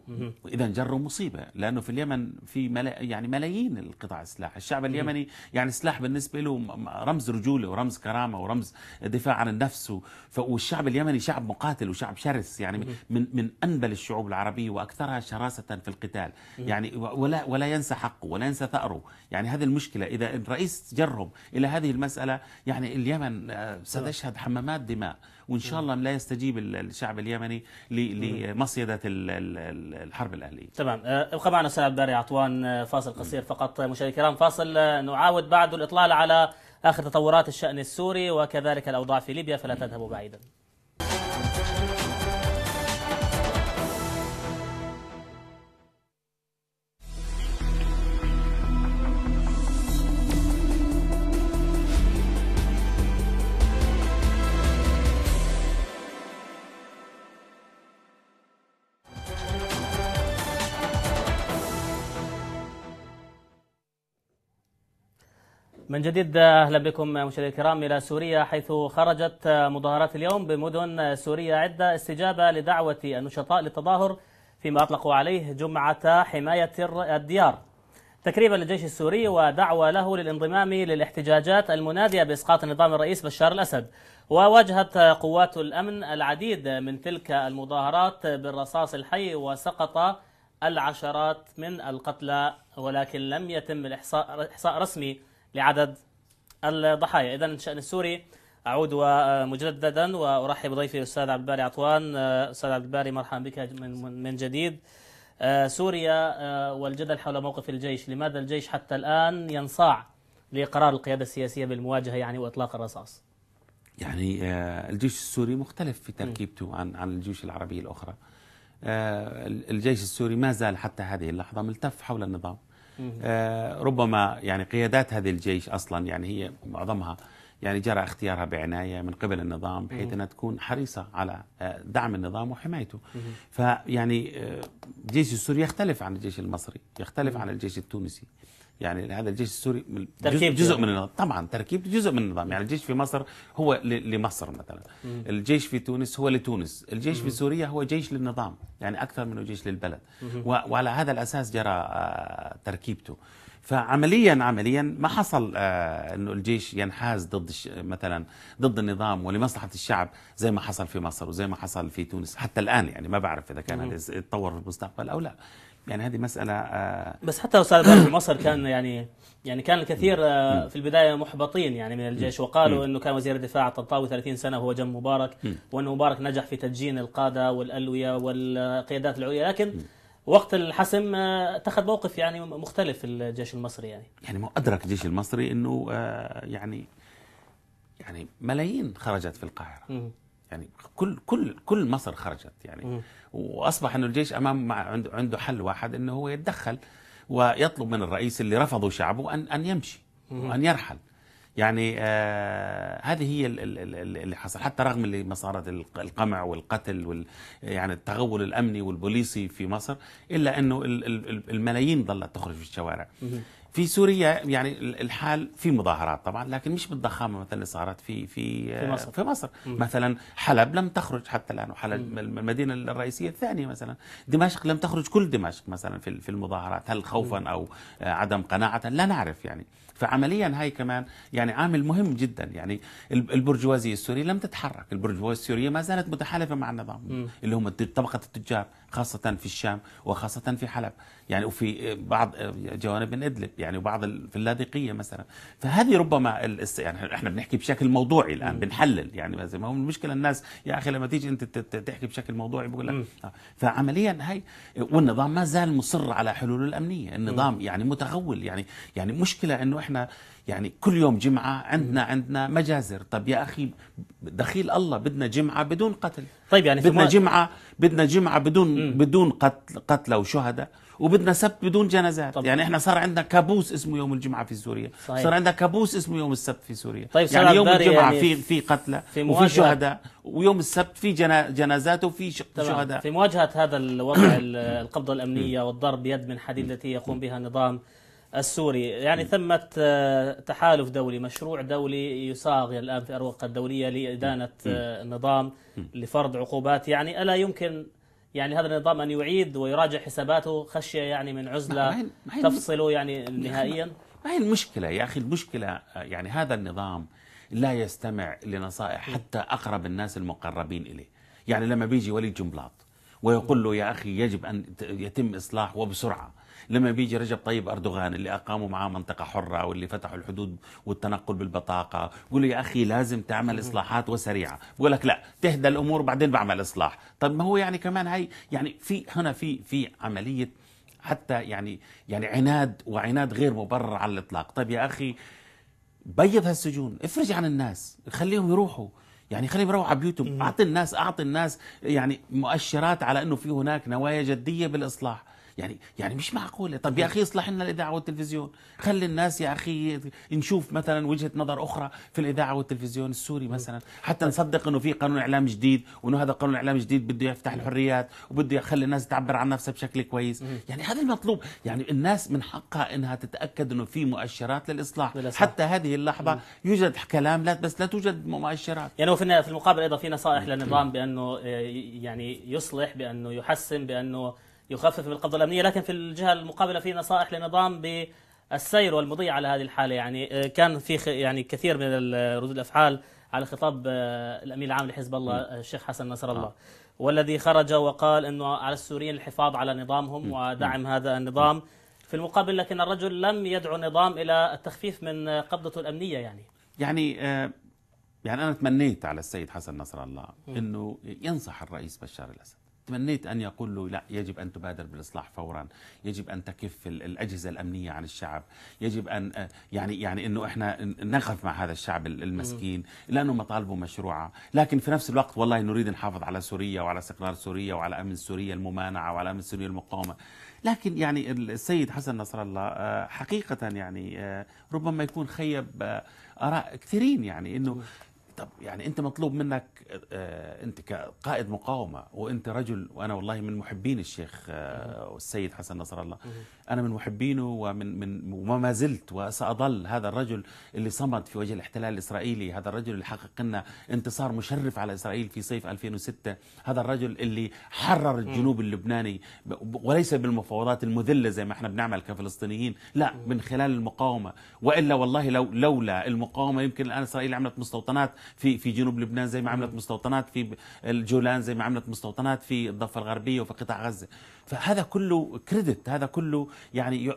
اذا انجروا مصيبه لانه في اليمن في ملا يعني ملايين القطع السلاح الشعب اليمني يعني السلاح بالنسبه له رمز رجوله ورمز كرامه ورمز دفاع عن النفس والشعب اليمني شعب مقاتل وشعب شرس يعني من من انبل الشعوب العربيه واكثرها شراسه في القتال يعني ولا ولا ينسى حقه ولا ينسى ثأره يعني هذه المشكله اذا الرئيس جرهم الى هذه المساله يعني اليمن آه، ستشهد نعم. حمامات دماء وإن شاء الله لا يستجيب الشعب اليمني لمصيدة الحرب الأهلية تمام آه، ابقى معنا أستاذ عبد عطوان آه، فاصل قصير فقط آه، مشاهدي الكرام فاصل نعاود بعد الإطلال على آخر تطورات الشأن السوري وكذلك الأوضاع في ليبيا فلا تذهبوا بعيدا من جديد اهلا بكم مشاهدينا الكرام الى سوريا حيث خرجت مظاهرات اليوم بمدن سوريا عده استجابه لدعوه النشطاء للتظاهر فيما اطلقوا عليه جمعه حمايه الديار تكريبا للجيش السوري ودعوة له للانضمام للاحتجاجات المنادية بإسقاط نظام الرئيس بشار الأسد وواجهت قوات الأمن العديد من تلك المظاهرات بالرصاص الحي وسقط العشرات من القتلى ولكن لم يتم الإحصاء رسمي لعدد الضحايا إذا الشأن السوري أعود مجددا وأرحب بضيفي الأستاذ عبد الباري عطوان آه، أستاذ عبد الباري مرحبا بك من جديد آه، سوريا آه، والجدل حول موقف الجيش لماذا الجيش حتى الآن ينصاع لقرار القيادة السياسية بالمواجهة يعني وإطلاق الرصاص يعني الجيش السوري مختلف في تركيبته عن عن الجيوش العربية الأخرى الجيش السوري ما زال حتى هذه اللحظة ملتف حول النظام آه، ربما يعني قيادات هذه الجيش أصلا يعني هي معظمها يعني جرى اختيارها بعناية من قبل النظام بحيث أنها تكون حريصة على آه، دعم النظام وحمايته فيعني آه، الجيش السوري يختلف عن الجيش المصري يختلف عن الجيش التونسي يعني هذا الجيش السوري تركيب جزء يعني. من النظام طبعا تركيب جزء من النظام يعني الجيش في مصر هو لمصر مثلا الجيش في تونس هو لتونس الجيش في سوريا هو جيش للنظام يعني أكثر منه جيش للبلد وعلى هذا الأساس جرى آه، تركيبته فعمليا عمليا ما حصل آه انه الجيش ينحاز ضد مثلا ضد النظام ولمصلحه الشعب زي ما حصل في مصر وزي ما حصل في تونس حتى الان يعني ما بعرف اذا كان هذا يتطور في المستقبل او لا يعني هذه مساله آه بس حتى استاذ في مصر كان يعني يعني كان الكثير آه، في البدايه محبطين يعني من الجيش وقالوا انه كان وزير الدفاع الطنطاوي 30 سنه وهو جنب مبارك وان مبارك نجح في تدجين القاده والالويه والقيادات العليا لكن وقت الحسم آه، اتخذ موقف يعني مختلف الجيش المصري يعني يعني ما ادرك الجيش المصري انه آه، يعني يعني ملايين خرجت في القاهره يعني كل كل كل مصر خرجت يعني واصبح انه الجيش امام عنده حل واحد انه هو يتدخل ويطلب من الرئيس اللي رفضه شعبه ان ان يمشي وان يرحل يعني آه هذه هي اللي حصل حتى رغم اللي صارت القمع والقتل وال يعني التغول الامني والبوليسي في مصر الا انه الملايين ظلت تخرج في الشوارع في سوريا يعني الحال في مظاهرات طبعا لكن مش بالضخامه مثلا اللي صارت في في في آه، مصر, في مصر. مثلا حلب لم تخرج حتى الان وحلب المدينه الرئيسيه الثانيه مثلا دمشق لم تخرج كل دمشق مثلا في في المظاهرات هل خوفا مم. او آه، عدم قناعه لا نعرف يعني فعمليا هاي كمان يعني عامل مهم جدا يعني البرجوازيه السوريه لم تتحرك البرجوازيه السوريه ما زالت متحالفه مع النظام مم. اللي هم طبقه التجار خاصه في الشام وخاصه في حلب يعني وفي آه، بعض جوانب من ادلب يعني وبعض في اللاذقيه مثلا فهذه ربما الاست... يعني احنا بنحكي بشكل موضوعي الان بنحلل يعني ما هو المشكله الناس يا اخي لما تيجي انت تحكي بشكل موضوعي بقول لك آه. فعمليا هي والنظام ما زال مصر على حلوله الامنيه النظام يعني متغول يعني يعني مشكله انه احنا يعني كل يوم جمعة عندنا عندنا مجازر طب يا أخي دخيل الله بدنا جمعة بدون قتل طيب يعني بدنا جمعة بدنا جمعة بدون م. بدون قتل قتلى وشهداء وبدنا سبت بدون جنازات يعني احنا صار عندنا كابوس اسمه يوم الجمعه في سوريا صحيح. طيب. صار عندنا كابوس اسمه يوم السبت في سوريا طيب يعني يوم الجمعه يعني في في قتلى وفي شهداء ويوم السبت في جنازات وفي شهداء في مواجهه هذا الوضع القبضه الامنيه والضرب يد من حديد التي يقوم بها نظام السوري يعني ثمة آه، تحالف دولي مشروع دولي يصاغ الآن في أروقة الدولية لإدانة النظام آه، لفرض عقوبات يعني ألا يمكن يعني هذا النظام أن يعيد ويراجع حساباته خشية يعني من عزلة تفصله يعني نهائيا ما هي المشكلة يا أخي المشكلة آه، يعني هذا النظام لا يستمع لنصائح حتى أقرب الناس المقربين إليه يعني لما بيجي وليد جنبلاط ويقول له يا أخي يجب أن يتم إصلاح وبسرعة لما بيجي رجب طيب أردوغان اللي أقاموا معاه منطقة حرة واللي فتحوا الحدود والتنقل بالبطاقة يقول له يا أخي لازم تعمل إصلاحات وسريعة بقول لك لا تهدى الأمور بعدين بعمل إصلاح طب ما هو يعني كمان هاي يعني في هنا في في عملية حتى يعني يعني عناد وعناد غير مبرر على الإطلاق طيب يا أخي بيض هالسجون افرج عن الناس خليهم يروحوا يعني خليهم يروحوا على بيوتهم اعطي الناس اعطي الناس يعني مؤشرات على انه في هناك نوايا جديه بالاصلاح يعني يعني مش معقوله طب يا إيه؟ اخي اصلح لنا الاذاعه والتلفزيون خلي الناس يا اخي نشوف مثلا وجهه نظر اخرى في الاذاعه والتلفزيون السوري مثلا حتى طيب. نصدق انه في قانون اعلام جديد وانه هذا قانون اعلام جديد بده يفتح إيه. الحريات وبده يخلي الناس تعبر عن نفسها بشكل كويس إيه. يعني هذا المطلوب يعني الناس من حقها انها تتاكد انه في مؤشرات للاصلاح حتى هذه اللحظه يوجد كلام لا بس لا توجد مؤشرات يعني وفي المقابل ايضا في نصائح للنظام بانه يعني يصلح بانه يحسن بانه يخفف من القبضه الامنيه لكن في الجهه المقابله في نصائح لنظام بالسير والمضي على هذه الحاله يعني آه، كان في يعني كثير من ردود الافعال على خطاب آه، الامين العام لحزب الله آه، الشيخ حسن نصر الله والذي خرج وقال انه على السوريين الحفاظ على نظامهم ودعم هذا النظام في المقابل لكن الرجل لم يدعو النظام الى التخفيف من قبضته الامنيه يعني يعني يعني انا تمنيت على السيد حسن نصر الله انه ينصح الرئيس بشار الاسد تمنيت أن يقول له لا يجب أن تبادر بالإصلاح فورا يجب أن تكف الأجهزة الأمنية عن الشعب يجب أن آه، يعني يعني أنه إحنا نقف مع هذا الشعب المسكين لأنه مطالبه مشروعة لكن في نفس الوقت والله نريد نحافظ على سوريا وعلى استقرار سوريا وعلى أمن سوريا الممانعة وعلى أمن سوريا المقاومة لكن يعني السيد حسن نصر الله آه، حقيقة يعني آه، ربما يكون خيب آراء كثيرين يعني أنه طب يعني انت مطلوب منك آه، انت كقائد مقاومه وانت رجل وانا والله من محبين الشيخ آه، السيد حسن نصر الله انا من محبينه ومن من وما زلت وساظل هذا الرجل اللي صمد في وجه الاحتلال الاسرائيلي هذا الرجل اللي حقق لنا انتصار مشرف على اسرائيل في صيف 2006 هذا الرجل اللي حرر الجنوب اللبناني وليس بالمفاوضات المذله زي ما احنا بنعمل كفلسطينيين لا من خلال المقاومه والا والله لو لولا المقاومه يمكن الان اسرائيل عملت مستوطنات في في جنوب لبنان زي ما عملت مستوطنات في الجولان زي ما عملت مستوطنات في الضفه الغربيه وفي قطاع غزه فهذا كله كريدت هذا كله يعني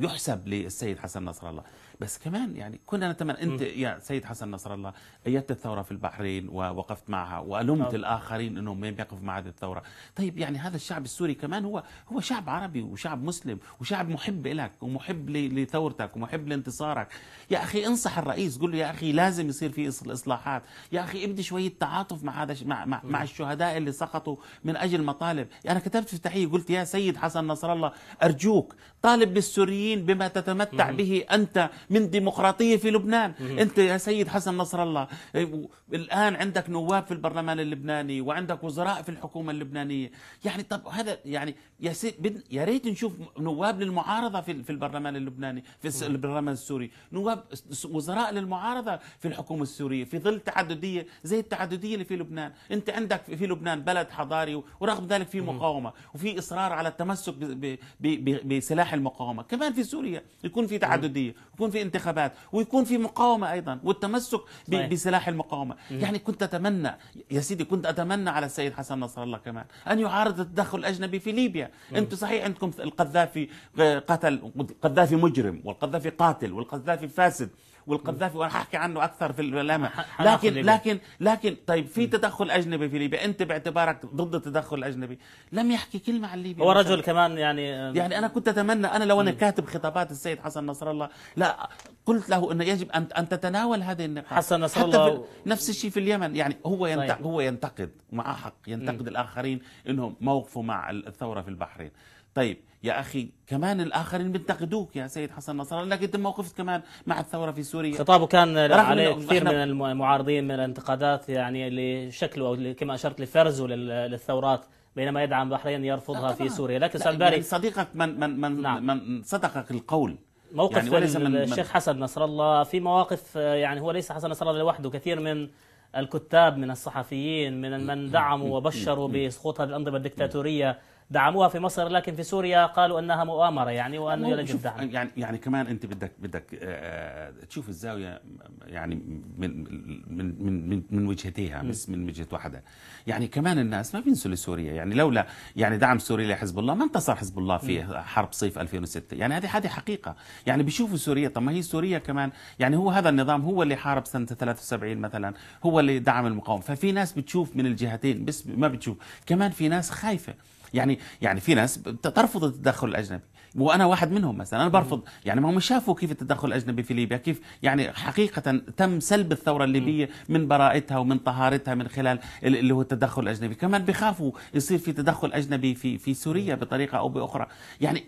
يحسب للسيد حسن نصر الله بس كمان يعني كنا نتمنى انت يا سيد حسن نصر الله ايدت الثوره في البحرين ووقفت معها والمت آه. الاخرين انهم يقفوا مع هذه الثوره طيب يعني هذا الشعب السوري كمان هو هو شعب عربي وشعب مسلم وشعب محب لك ومحب لثورتك ومحب لانتصارك يا اخي انصح الرئيس قل له يا اخي لازم يصير في اصلاحات يا اخي ابدي شويه تعاطف مع هذا مع مع, مع الشهداء اللي سقطوا من اجل مطالب يعني انا كتبت في التحيه قلت يا سيد حسن نصر الله ارجوك طالب بالسوريين بما تتمتع به انت من ديمقراطيه في لبنان انت يا سيد حسن نصر الله إيه، الان عندك نواب في البرلمان اللبناني وعندك وزراء في الحكومه اللبنانيه يعني طب هذا يعني يا سيد يا ريت نشوف نواب للمعارضه في في البرلمان اللبناني في البرلمان السوري نواب وزراء للمعارضه في الحكومه السوريه في ظل تعدديه زي التعدديه اللي في لبنان انت عندك في لبنان بلد حضاري ورغم ذلك في مقاومه وفي اصرار على التمسك بسلاح المقاومه كمان في سوريا يكون في تعدديه يكون في في انتخابات ويكون في مقاومه ايضا والتمسك صحيح. بسلاح المقاومه مم. يعني كنت اتمنى يا سيدي كنت اتمنى على السيد حسن نصر الله كمان ان يعارض التدخل الاجنبي في ليبيا انتم صحيح عندكم القذافي قتل القذافي مجرم والقذافي قاتل والقذافي فاسد والقذافي وانا هحكي عنه اكثر في اللمح لكن لكن لكن طيب في تدخل اجنبي في ليبيا انت باعتبارك ضد التدخل الاجنبي لم يحكي كلمه عن ليبيا هو رجل كمان يعني آه، يعني انا كنت اتمنى انا لو انا كاتب خطابات السيد حسن نصر الله لا قلت له انه يجب ان ان تتناول هذه النقاط حسن نصر الله نفس الشيء في اليمن يعني هو ينتقد هو ينتقد معه حق ينتقد الاخرين انهم موقفوا مع الثوره في البحرين طيب يا أخي كمان الآخرين بينتقدوك يا سيد حسن نصر لكن أنت موقفك كمان مع الثورة في سوريا خطابه كان عليه كثير من المعارضين من الانتقادات يعني لشكله أو كما أشرت لفرزه للثورات بينما يدعم بحرين يرفضها في سوريا لكن سؤال باري يعني صديقك من من من, نعم. من صدقك القول موقف يعني الشيخ حسن نصر الله في مواقف يعني هو ليس حسن نصر الله لوحده كثير من الكتاب من الصحفيين من من دعموا وبشروا بسقوط هذه الأنظمة الدكتاتورية دعموها في مصر لكن في سوريا قالوا انها مؤامره يعني وانه يجب دعم يعني يعني كمان انت بدك بدك آه، آه، تشوف الزاويه يعني من من من من وجهتيها مش من وجهه واحده يعني كمان الناس ما بينسوا لسوريا يعني لولا يعني دعم سوريا لحزب الله ما انتصر حزب الله في حرب صيف 2006 يعني هذه هذه حقيقه يعني بيشوفوا سوريا طب ما هي سوريا كمان يعني هو هذا النظام هو اللي حارب سنه 73 مثلا هو اللي دعم المقاومه ففي ناس بتشوف من الجهتين بس ما بتشوف كمان في ناس خايفه يعني يعني في ناس ترفض التدخل الاجنبي وانا واحد منهم مثلا انا برفض يعني ما هم شافوا كيف التدخل الاجنبي في ليبيا كيف يعني حقيقه تم سلب الثوره الليبيه من براءتها ومن طهارتها من خلال اللي هو التدخل الاجنبي كمان بخافوا يصير في تدخل اجنبي في في سوريا بطريقه او باخرى يعني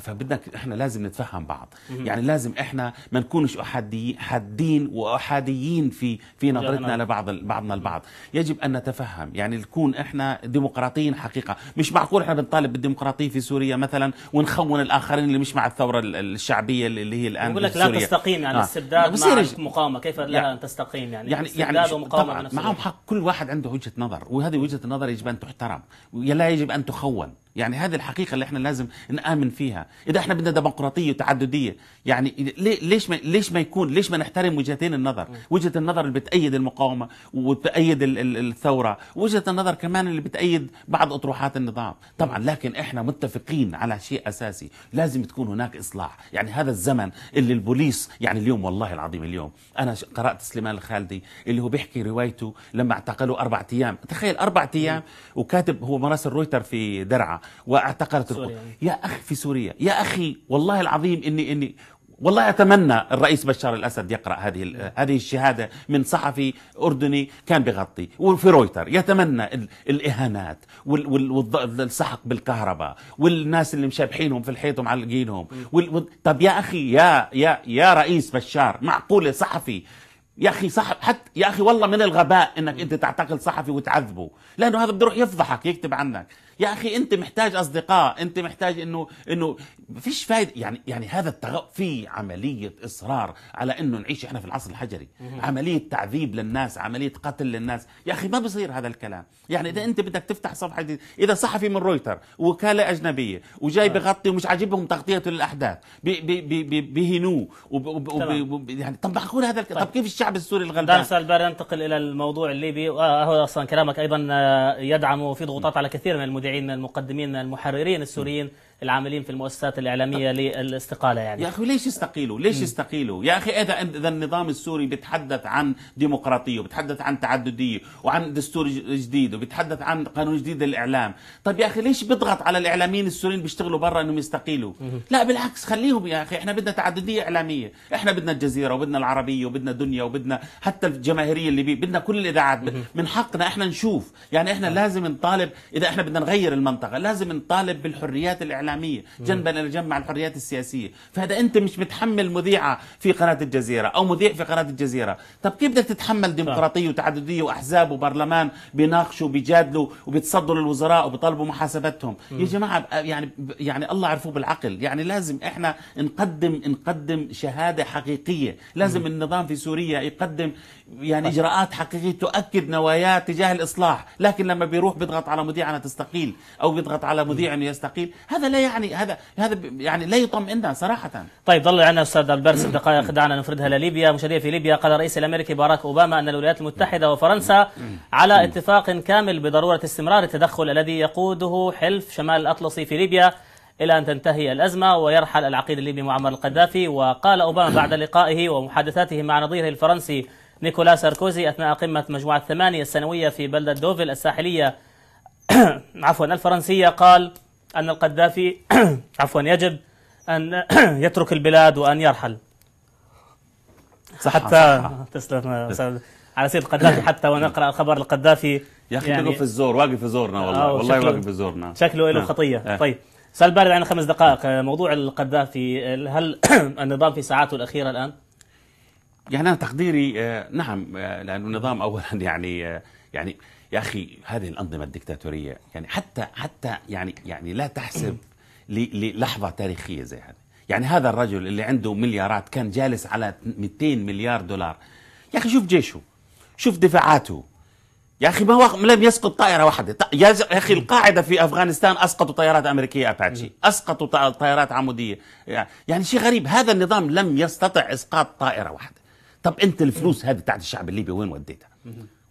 فبدك احنا لازم نتفهم بعض يعني لازم احنا ما نكونش احادي حادين واحاديين في في نظرتنا لبعض بعضنا البعض يجب ان نتفهم يعني نكون احنا ديمقراطيين حقيقه مش مع معقول احنا بنطالب بالديمقراطيه في سوريا مثلا ونخون الاخرين اللي مش مع الثوره الشعبيه اللي هي الان بقول لك لا تستقيم يعني آه. استبداد مع مقاومه كيف لها يعني ان تستقيم يعني يعني يعني ومقاومه معهم حق كل واحد عنده وجهه نظر وهذه وجهه النظر يجب ان تحترم لا يجب ان تخون يعني هذه الحقيقه اللي احنا لازم نامن فيها اذا احنا بدنا ديمقراطيه وتعدديه يعني ليش ما ليش ما يكون ليش ما نحترم وجهتين النظر وجهه النظر اللي بتايد المقاومه وبتايد الثوره وجهه النظر كمان اللي بتايد بعض اطروحات النظام طبعا لكن احنا متفقين على شيء اساسي لازم تكون هناك اصلاح يعني هذا الزمن اللي البوليس يعني اليوم والله العظيم اليوم انا قرات سليمان الخالدي اللي هو بيحكي روايته لما اعتقلوا اربع ايام تخيل اربع ايام وكاتب هو مراسل رويتر في درعا واعتقلت القدس يا أخي في سوريا يا أخي والله العظيم إني إني والله اتمنى الرئيس بشار الاسد يقرا هذه هذه الشهاده من صحفي اردني كان بغطي وفي رويتر يتمنى الاهانات والسحق بالكهرباء والناس اللي مشابحينهم في الحيط ومعلقينهم طب يا اخي يا يا يا رئيس بشار معقوله صحفي يا اخي صح حتى يا اخي والله من الغباء انك انت تعتقل صحفي وتعذبه لانه هذا بده يروح يفضحك يكتب عنك يا اخي انت محتاج اصدقاء انت محتاج انه انه فيش فايده يعني يعني هذا التغ... في عمليه اصرار على انه نعيش احنا في العصر الحجري عمليه تعذيب للناس عمليه قتل للناس يا اخي ما بصير هذا الكلام يعني اذا انت بدك تفتح صفحه دي. اذا صحفي من رويتر وكاله اجنبيه وجاي آه. بغطي ومش عاجبهم تغطيته للاحداث بهنوه وب... وب... وب... يعني طب معقول هذا الكلام طب. طيب. كيف الشعب السوري الغلبان دار البار ننتقل الى الموضوع الليبي وهو آه، اصلا كلامك ايضا آه، يدعم في ضغوطات على كثير من المدن المذيعين من المقدمين من المحررين السوريين العاملين في المؤسسات الإعلامية للاستقالة يعني يا أخي ليش يستقيلوا ليش م. يستقيلوا يا أخي إذا إذا النظام السوري بيتحدث عن ديمقراطية وبيتحدث عن تعددية وعن دستور جديد وبيتحدث عن قانون جديد للإعلام طب يا أخي ليش بيضغط على الإعلاميين السوريين بيشتغلوا برا إنهم يستقيلوا م. لا بالعكس خليهم يا أخي إحنا بدنا تعددية إعلامية إحنا بدنا الجزيرة وبدنا العربية وبدنا دنيا وبدنا حتى الجماهيرية اللي بي. بدنا كل الإذاعات من حقنا إحنا نشوف يعني إحنا آه. لازم نطالب إذا إحنا بدنا نغير المنطقة لازم نطالب بالحريات الإعلامية الاعلاميه جنبا الى جنب مع الحريات السياسيه فهذا انت مش متحمل مذيعه في قناه الجزيره او مذيع في قناه الجزيره طب كيف بدك تتحمل ديمقراطيه وتعدديه واحزاب وبرلمان بيناقشوا وبيجادلوا وبتصدوا للوزراء وبيطالبوا محاسبتهم يا جماعه يعني يعني الله عرفوه بالعقل يعني لازم احنا نقدم نقدم شهاده حقيقيه لازم النظام في سوريا يقدم يعني طيب. اجراءات حقيقيه تؤكد نواياه تجاه الاصلاح، لكن لما بيروح بيضغط على مذيع انها تستقيل او بيضغط على مذيع انه يستقيل، هذا لا يعني هذا هذا يعني لا يطمئننا صراحه. طيب ضل عنا استاذ البرس دقائق دعنا نفردها لليبيا، مشاهدينا في ليبيا قال الرئيس الامريكي باراك اوباما ان الولايات المتحده وفرنسا على اتفاق كامل بضروره استمرار التدخل الذي يقوده حلف شمال الاطلسي في ليبيا إلى أن تنتهي الأزمة ويرحل العقيد الليبي معمر القذافي وقال أوباما بعد لقائه ومحادثاته مع نظيره الفرنسي نيكولا ساركوزي أثناء قمة مجموعة الثمانية السنوية في بلدة دوفيل الساحلية عفوا الفرنسية قال أن القذافي عفوا يجب أن يترك البلاد وأن يرحل حتى تسلم على سيره القذافي نعم. حتى ونقرا خبر القذافي يا اخي يعني في الزور واقف في زورنا والله آه، والله واقف في زورنا شكله له نعم. خطيه اه. طيب سأل بارد عن خمس دقائق موضوع القذافي هل النظام في ساعاته الاخيره الان يعني انا تقديري آه، نعم آه، لانه النظام اولا يعني آه، يعني يا اخي هذه الانظمه الدكتاتوريه يعني حتى حتى يعني يعني لا تحسب للحظه تاريخيه زي هذه يعني هذا الرجل اللي عنده مليارات كان جالس على 200 مليار دولار يا اخي شوف جيشه شوف دفاعاته يا اخي ما وق... لم يسقط طائره واحده يا اخي القاعده في افغانستان اسقطوا طيارات امريكيه اباتشي اسقطوا طائرات عموديه يعني شيء غريب هذا النظام لم يستطع اسقاط طائره واحده طب انت الفلوس هذه بتاعت الشعب الليبي وين وديتها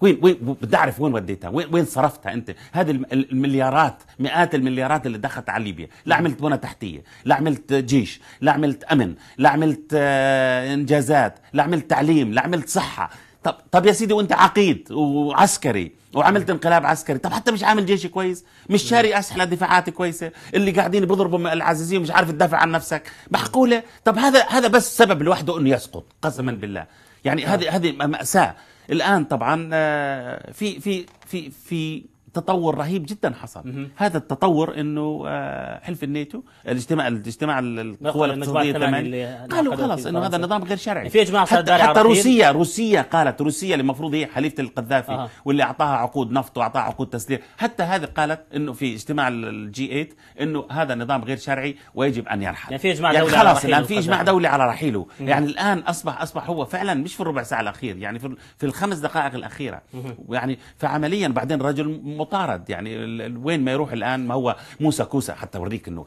وين وين بدي اعرف وين وديتها وين وين صرفتها انت هذه المليارات مئات المليارات اللي دخلت على ليبيا لا عملت بنى تحتيه لا عملت جيش لا عملت امن لا عملت آه، انجازات لا عملت تعليم لا عملت صحه طب طب يا سيدي وانت عقيد وعسكري وعملت انقلاب عسكري طب حتى مش عامل جيش كويس مش شاري اسلحه دفاعات كويسه اللي قاعدين بيضربوا العزيزين مش عارف تدافع عن نفسك معقوله طب هذا هذا بس سبب لوحده انه يسقط قسما بالله يعني آه. هذه هذه ماساه الان طبعا آه، في في في في تطور رهيب جدا حصل مم. هذا التطور انه آه، حلف الناتو الاجتماع الاجتماع القوى الاقتصاديه الثمانيه قالوا خلاص انه هذا نظام غير شرعي في اجماع حتى, حتى روسيا روسيا قالت روسيا اللي المفروض هي حليفه القذافي آه. واللي اعطاها عقود نفط واعطاها عقود تسليح حتى هذه قالت انه في اجتماع الجي 8 انه هذا نظام غير شرعي ويجب ان يرحل يعني في اجماع يعني دولي خلاص الان يعني في اجماع دولي على رحيله مم. يعني الان اصبح اصبح هو فعلا مش في الربع ساعه الاخير يعني في, في الخمس دقائق الاخيره مم. يعني فعمليا بعدين رجل مطارد يعني وين ما يروح الان ما هو موسى كوسا حتى اوريك انه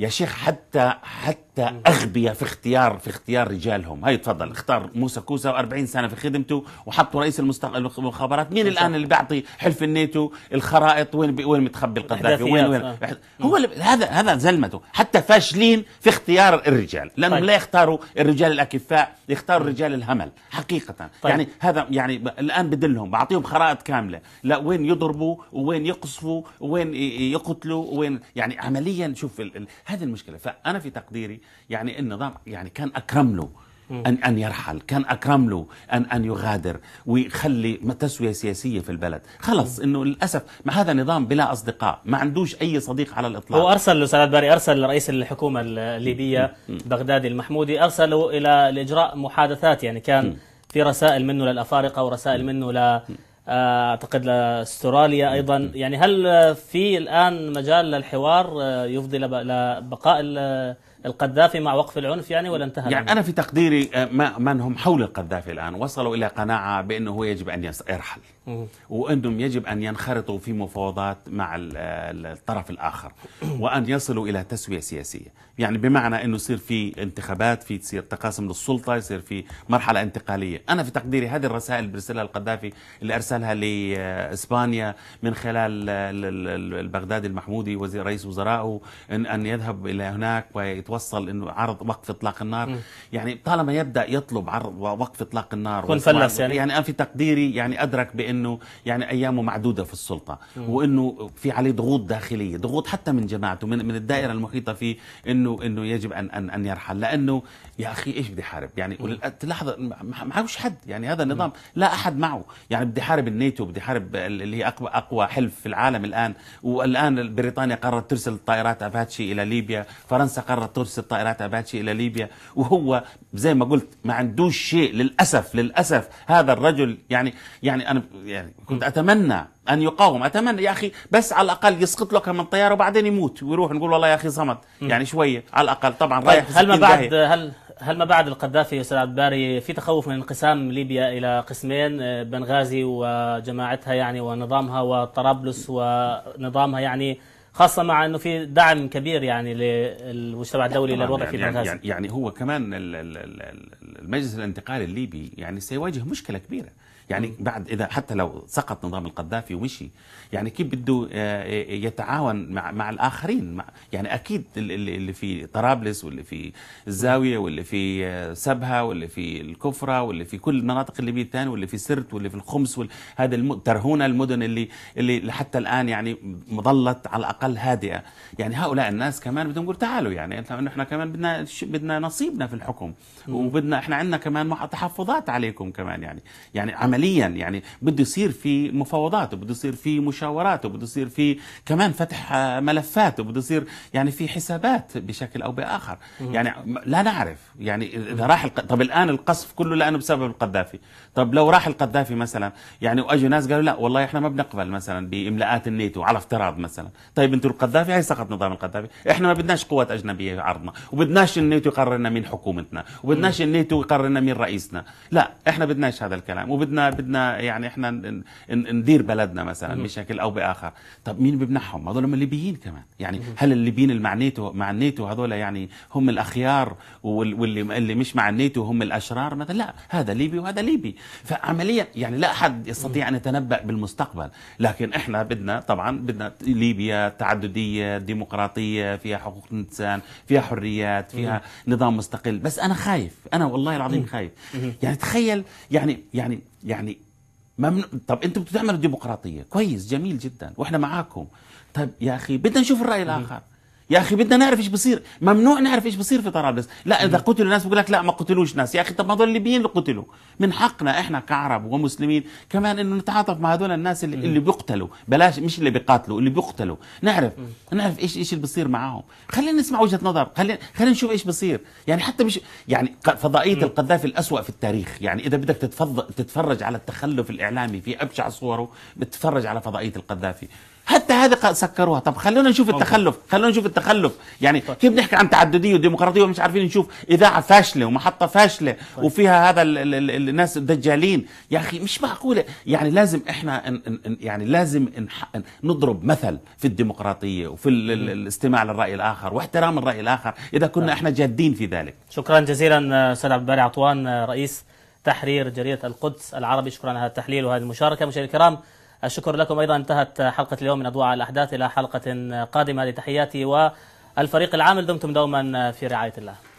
يا شيخ حتى حتى اغبياء في اختيار في اختيار رجالهم هاي تفضل اختار موسى كوسا و 40 سنه في خدمته وحطوا رئيس المخابرات مين الان اللي بيعطي حلف الناتو الخرائط وين وين متخبي القذافي وين وين آه. هو اللي... هذا هذا زلمته حتى فاشلين في اختيار الرجال لانهم طيب. لا يختاروا الرجال الاكفاء يختاروا الرجال الهمل حقيقه طيب. يعني هذا يعني الان بدلهم بعطيهم خرائط كامله لا وين يضربوا وين يقصفوا وين يقتلوا وين يعني عمليا شوف ال... هذه المشكله فانا في تقديري يعني النظام يعني كان اكرم له ان ان يرحل كان اكرم له ان ان يغادر ويخلي تسويه سياسيه في البلد خلص انه للاسف مع هذا نظام بلا اصدقاء ما عندوش اي صديق على الاطلاق هو ارسل سعد باري ارسل رئيس الحكومه الليبيه بغدادي المحمودي ارسله الى لاجراء محادثات يعني كان في رسائل منه للافارقه ورسائل منه ل اعتقد لاستراليا ايضا يعني هل في الان مجال للحوار آه، يفضي لبقاء القذافي مع وقف العنف يعني ولا انتهى يعني انا في تقديري آه، من هم حول القذافي الان وصلوا الى قناعه بانه هو يجب ان يرحل وأنهم يجب أن ينخرطوا في مفاوضات مع الطرف الآخر وأن يصلوا إلى تسوية سياسية يعني بمعنى أنه يصير في انتخابات في تصير تقاسم للسلطة يصير في مرحلة انتقالية أنا في تقديري هذه الرسائل اللي برسلها القذافي اللي أرسلها لإسبانيا من خلال البغدادي المحمودي وزير رئيس وزرائه أن, أن يذهب إلى هناك ويتوصل أنه عرض وقف إطلاق النار م. يعني طالما يبدأ يطلب عرض وقف إطلاق النار يعني يعني أنا في تقديري يعني أدرك بأن انه يعني ايامه معدوده في السلطه وانه في عليه ضغوط داخليه ضغوط حتى من جماعته من من الدائره المحيطه فيه انه انه يجب ان ان ان يرحل لانه يا اخي ايش بدي حارب يعني لحظه معوش حد يعني هذا النظام لا احد معه يعني بدي حارب الناتو بدي حارب اللي هي اقوى اقوى حلف في العالم الان والان بريطانيا قررت ترسل طائرات افاتشي الى ليبيا فرنسا قررت ترسل طائرات افاتشي الى ليبيا وهو زي ما قلت ما عندوش شيء للاسف للاسف هذا الرجل يعني يعني انا يعني كنت اتمنى ان يقاوم اتمنى يا اخي بس على الاقل يسقط له من طياره وبعدين يموت ويروح نقول والله يا اخي صمت يعني شويه على الاقل طبعا طيب، رايح هل ما بعد هل هل ما بعد القذافي استاذ عبد الباري في تخوف من انقسام ليبيا الى قسمين آه، بنغازي وجماعتها يعني ونظامها وطرابلس ونظامها يعني خاصة مع أنه في دعم كبير يعني للمجتمع الدولي للوضع يعني في بنغازي يعني, يعني, يعني هو كمان المجلس الانتقالي الليبي يعني سيواجه مشكلة كبيرة يعني بعد إذا حتى لو سقط نظام القذافي ومشي يعني كيف بده آه، آه، يتعاون مع مع الآخرين مع يعني أكيد اللي في طرابلس واللي في الزاوية واللي في آه، سبها واللي في الكفرة واللي في كل المناطق الليبية الثانية واللي في سرت واللي في الخمس هذا ترهونه المدن اللي اللي حتى الآن يعني مظلت على الأقل الهادئه يعني هؤلاء الناس كمان بدهم يقولوا تعالوا يعني احنا كمان بدنا بدنا نصيبنا في الحكم وبدنا احنا عندنا كمان تحفظات عليكم كمان يعني يعني عمليا يعني بده يصير في مفاوضات وبده يصير في مشاورات وبده يصير في كمان فتح ملفات وبده يصير يعني في حسابات بشكل او باخر يعني لا نعرف يعني اذا راح الق... طب الان القصف كله لانه بسبب القذافي طب لو راح القذافي مثلا يعني واجوا ناس قالوا لا والله احنا ما بنقبل مثلا باملاءات النيتو على افتراض مثلا طيب بنت القذافي هي سقط نظام القذافي احنا ما بدناش قوات اجنبيه في عرضنا وبدناش الناتو يقرر لنا مين حكومتنا وبدناش الناتو يقرر لنا مين رئيسنا لا احنا بدناش هذا الكلام وبدنا بدنا يعني احنا ندير بلدنا مثلا بشكل او باخر طب مين بيمنحهم هذول هم الليبيين كمان يعني هل الليبيين اللي مع الناتو مع الناتو هذول يعني هم الاخيار واللي اللي مش مع الناتو هم الاشرار مثلا لا هذا ليبي وهذا ليبي فعمليا يعني لا احد يستطيع ان يتنبا بالمستقبل لكن احنا بدنا طبعا بدنا ليبيا تعدديه ديمقراطيه فيها حقوق الانسان فيها حريات فيها نظام مستقل بس انا خايف انا والله العظيم خايف يعني تخيل يعني يعني يعني ممنوع طب انتم بتعملوا ديمقراطيه كويس جميل جدا واحنا معاكم طيب يا اخي بدنا نشوف الراي الاخر يا اخي بدنا نعرف ايش بصير ممنوع نعرف ايش بصير في طرابلس لا اذا قتلوا ناس بقول لك لا ما قتلوش ناس يا اخي طب ما هذول الليبيين اللي قتلوا من حقنا احنا كعرب ومسلمين كمان انه نتعاطف مع هذول الناس اللي, اللي بيقتلوا بلاش مش اللي بيقاتلوا اللي بيقتلوا نعرف نعرف ايش ايش اللي بصير معاهم خلينا نسمع وجهه نظر خلينا خلينا نشوف ايش بصير يعني حتى مش يعني فضائيه القذافي الاسوا في التاريخ يعني اذا بدك تتفرج على التخلف الاعلامي في ابشع صوره بتتفرج على فضائيه القذافي حتى هذا سكروها طب خلونا نشوف التخلف خلونا نشوف التخلف يعني طيب. كيف بنحكي عن تعدديه وديمقراطيه ومش عارفين نشوف اذاعه فاشله ومحطه فاشله طيب. وفيها هذا الـ الـ الـ الناس الدجالين يا اخي مش معقوله يعني لازم احنا ان ان يعني لازم ان نضرب مثل في الديمقراطيه وفي ال ال الاستماع للراي الاخر واحترام الراي الاخر اذا كنا طيب. احنا جادين في ذلك شكرا جزيلا استاذ عبد الباري عطوان رئيس تحرير جريده القدس العربي شكرا على هذا التحليل وهذه المشاركه مشاهدينا الكرام الشكر لكم أيضا انتهت حلقة اليوم من أضواء الأحداث إلى حلقة قادمة لتحياتي والفريق العامل دمتم دوما في رعاية الله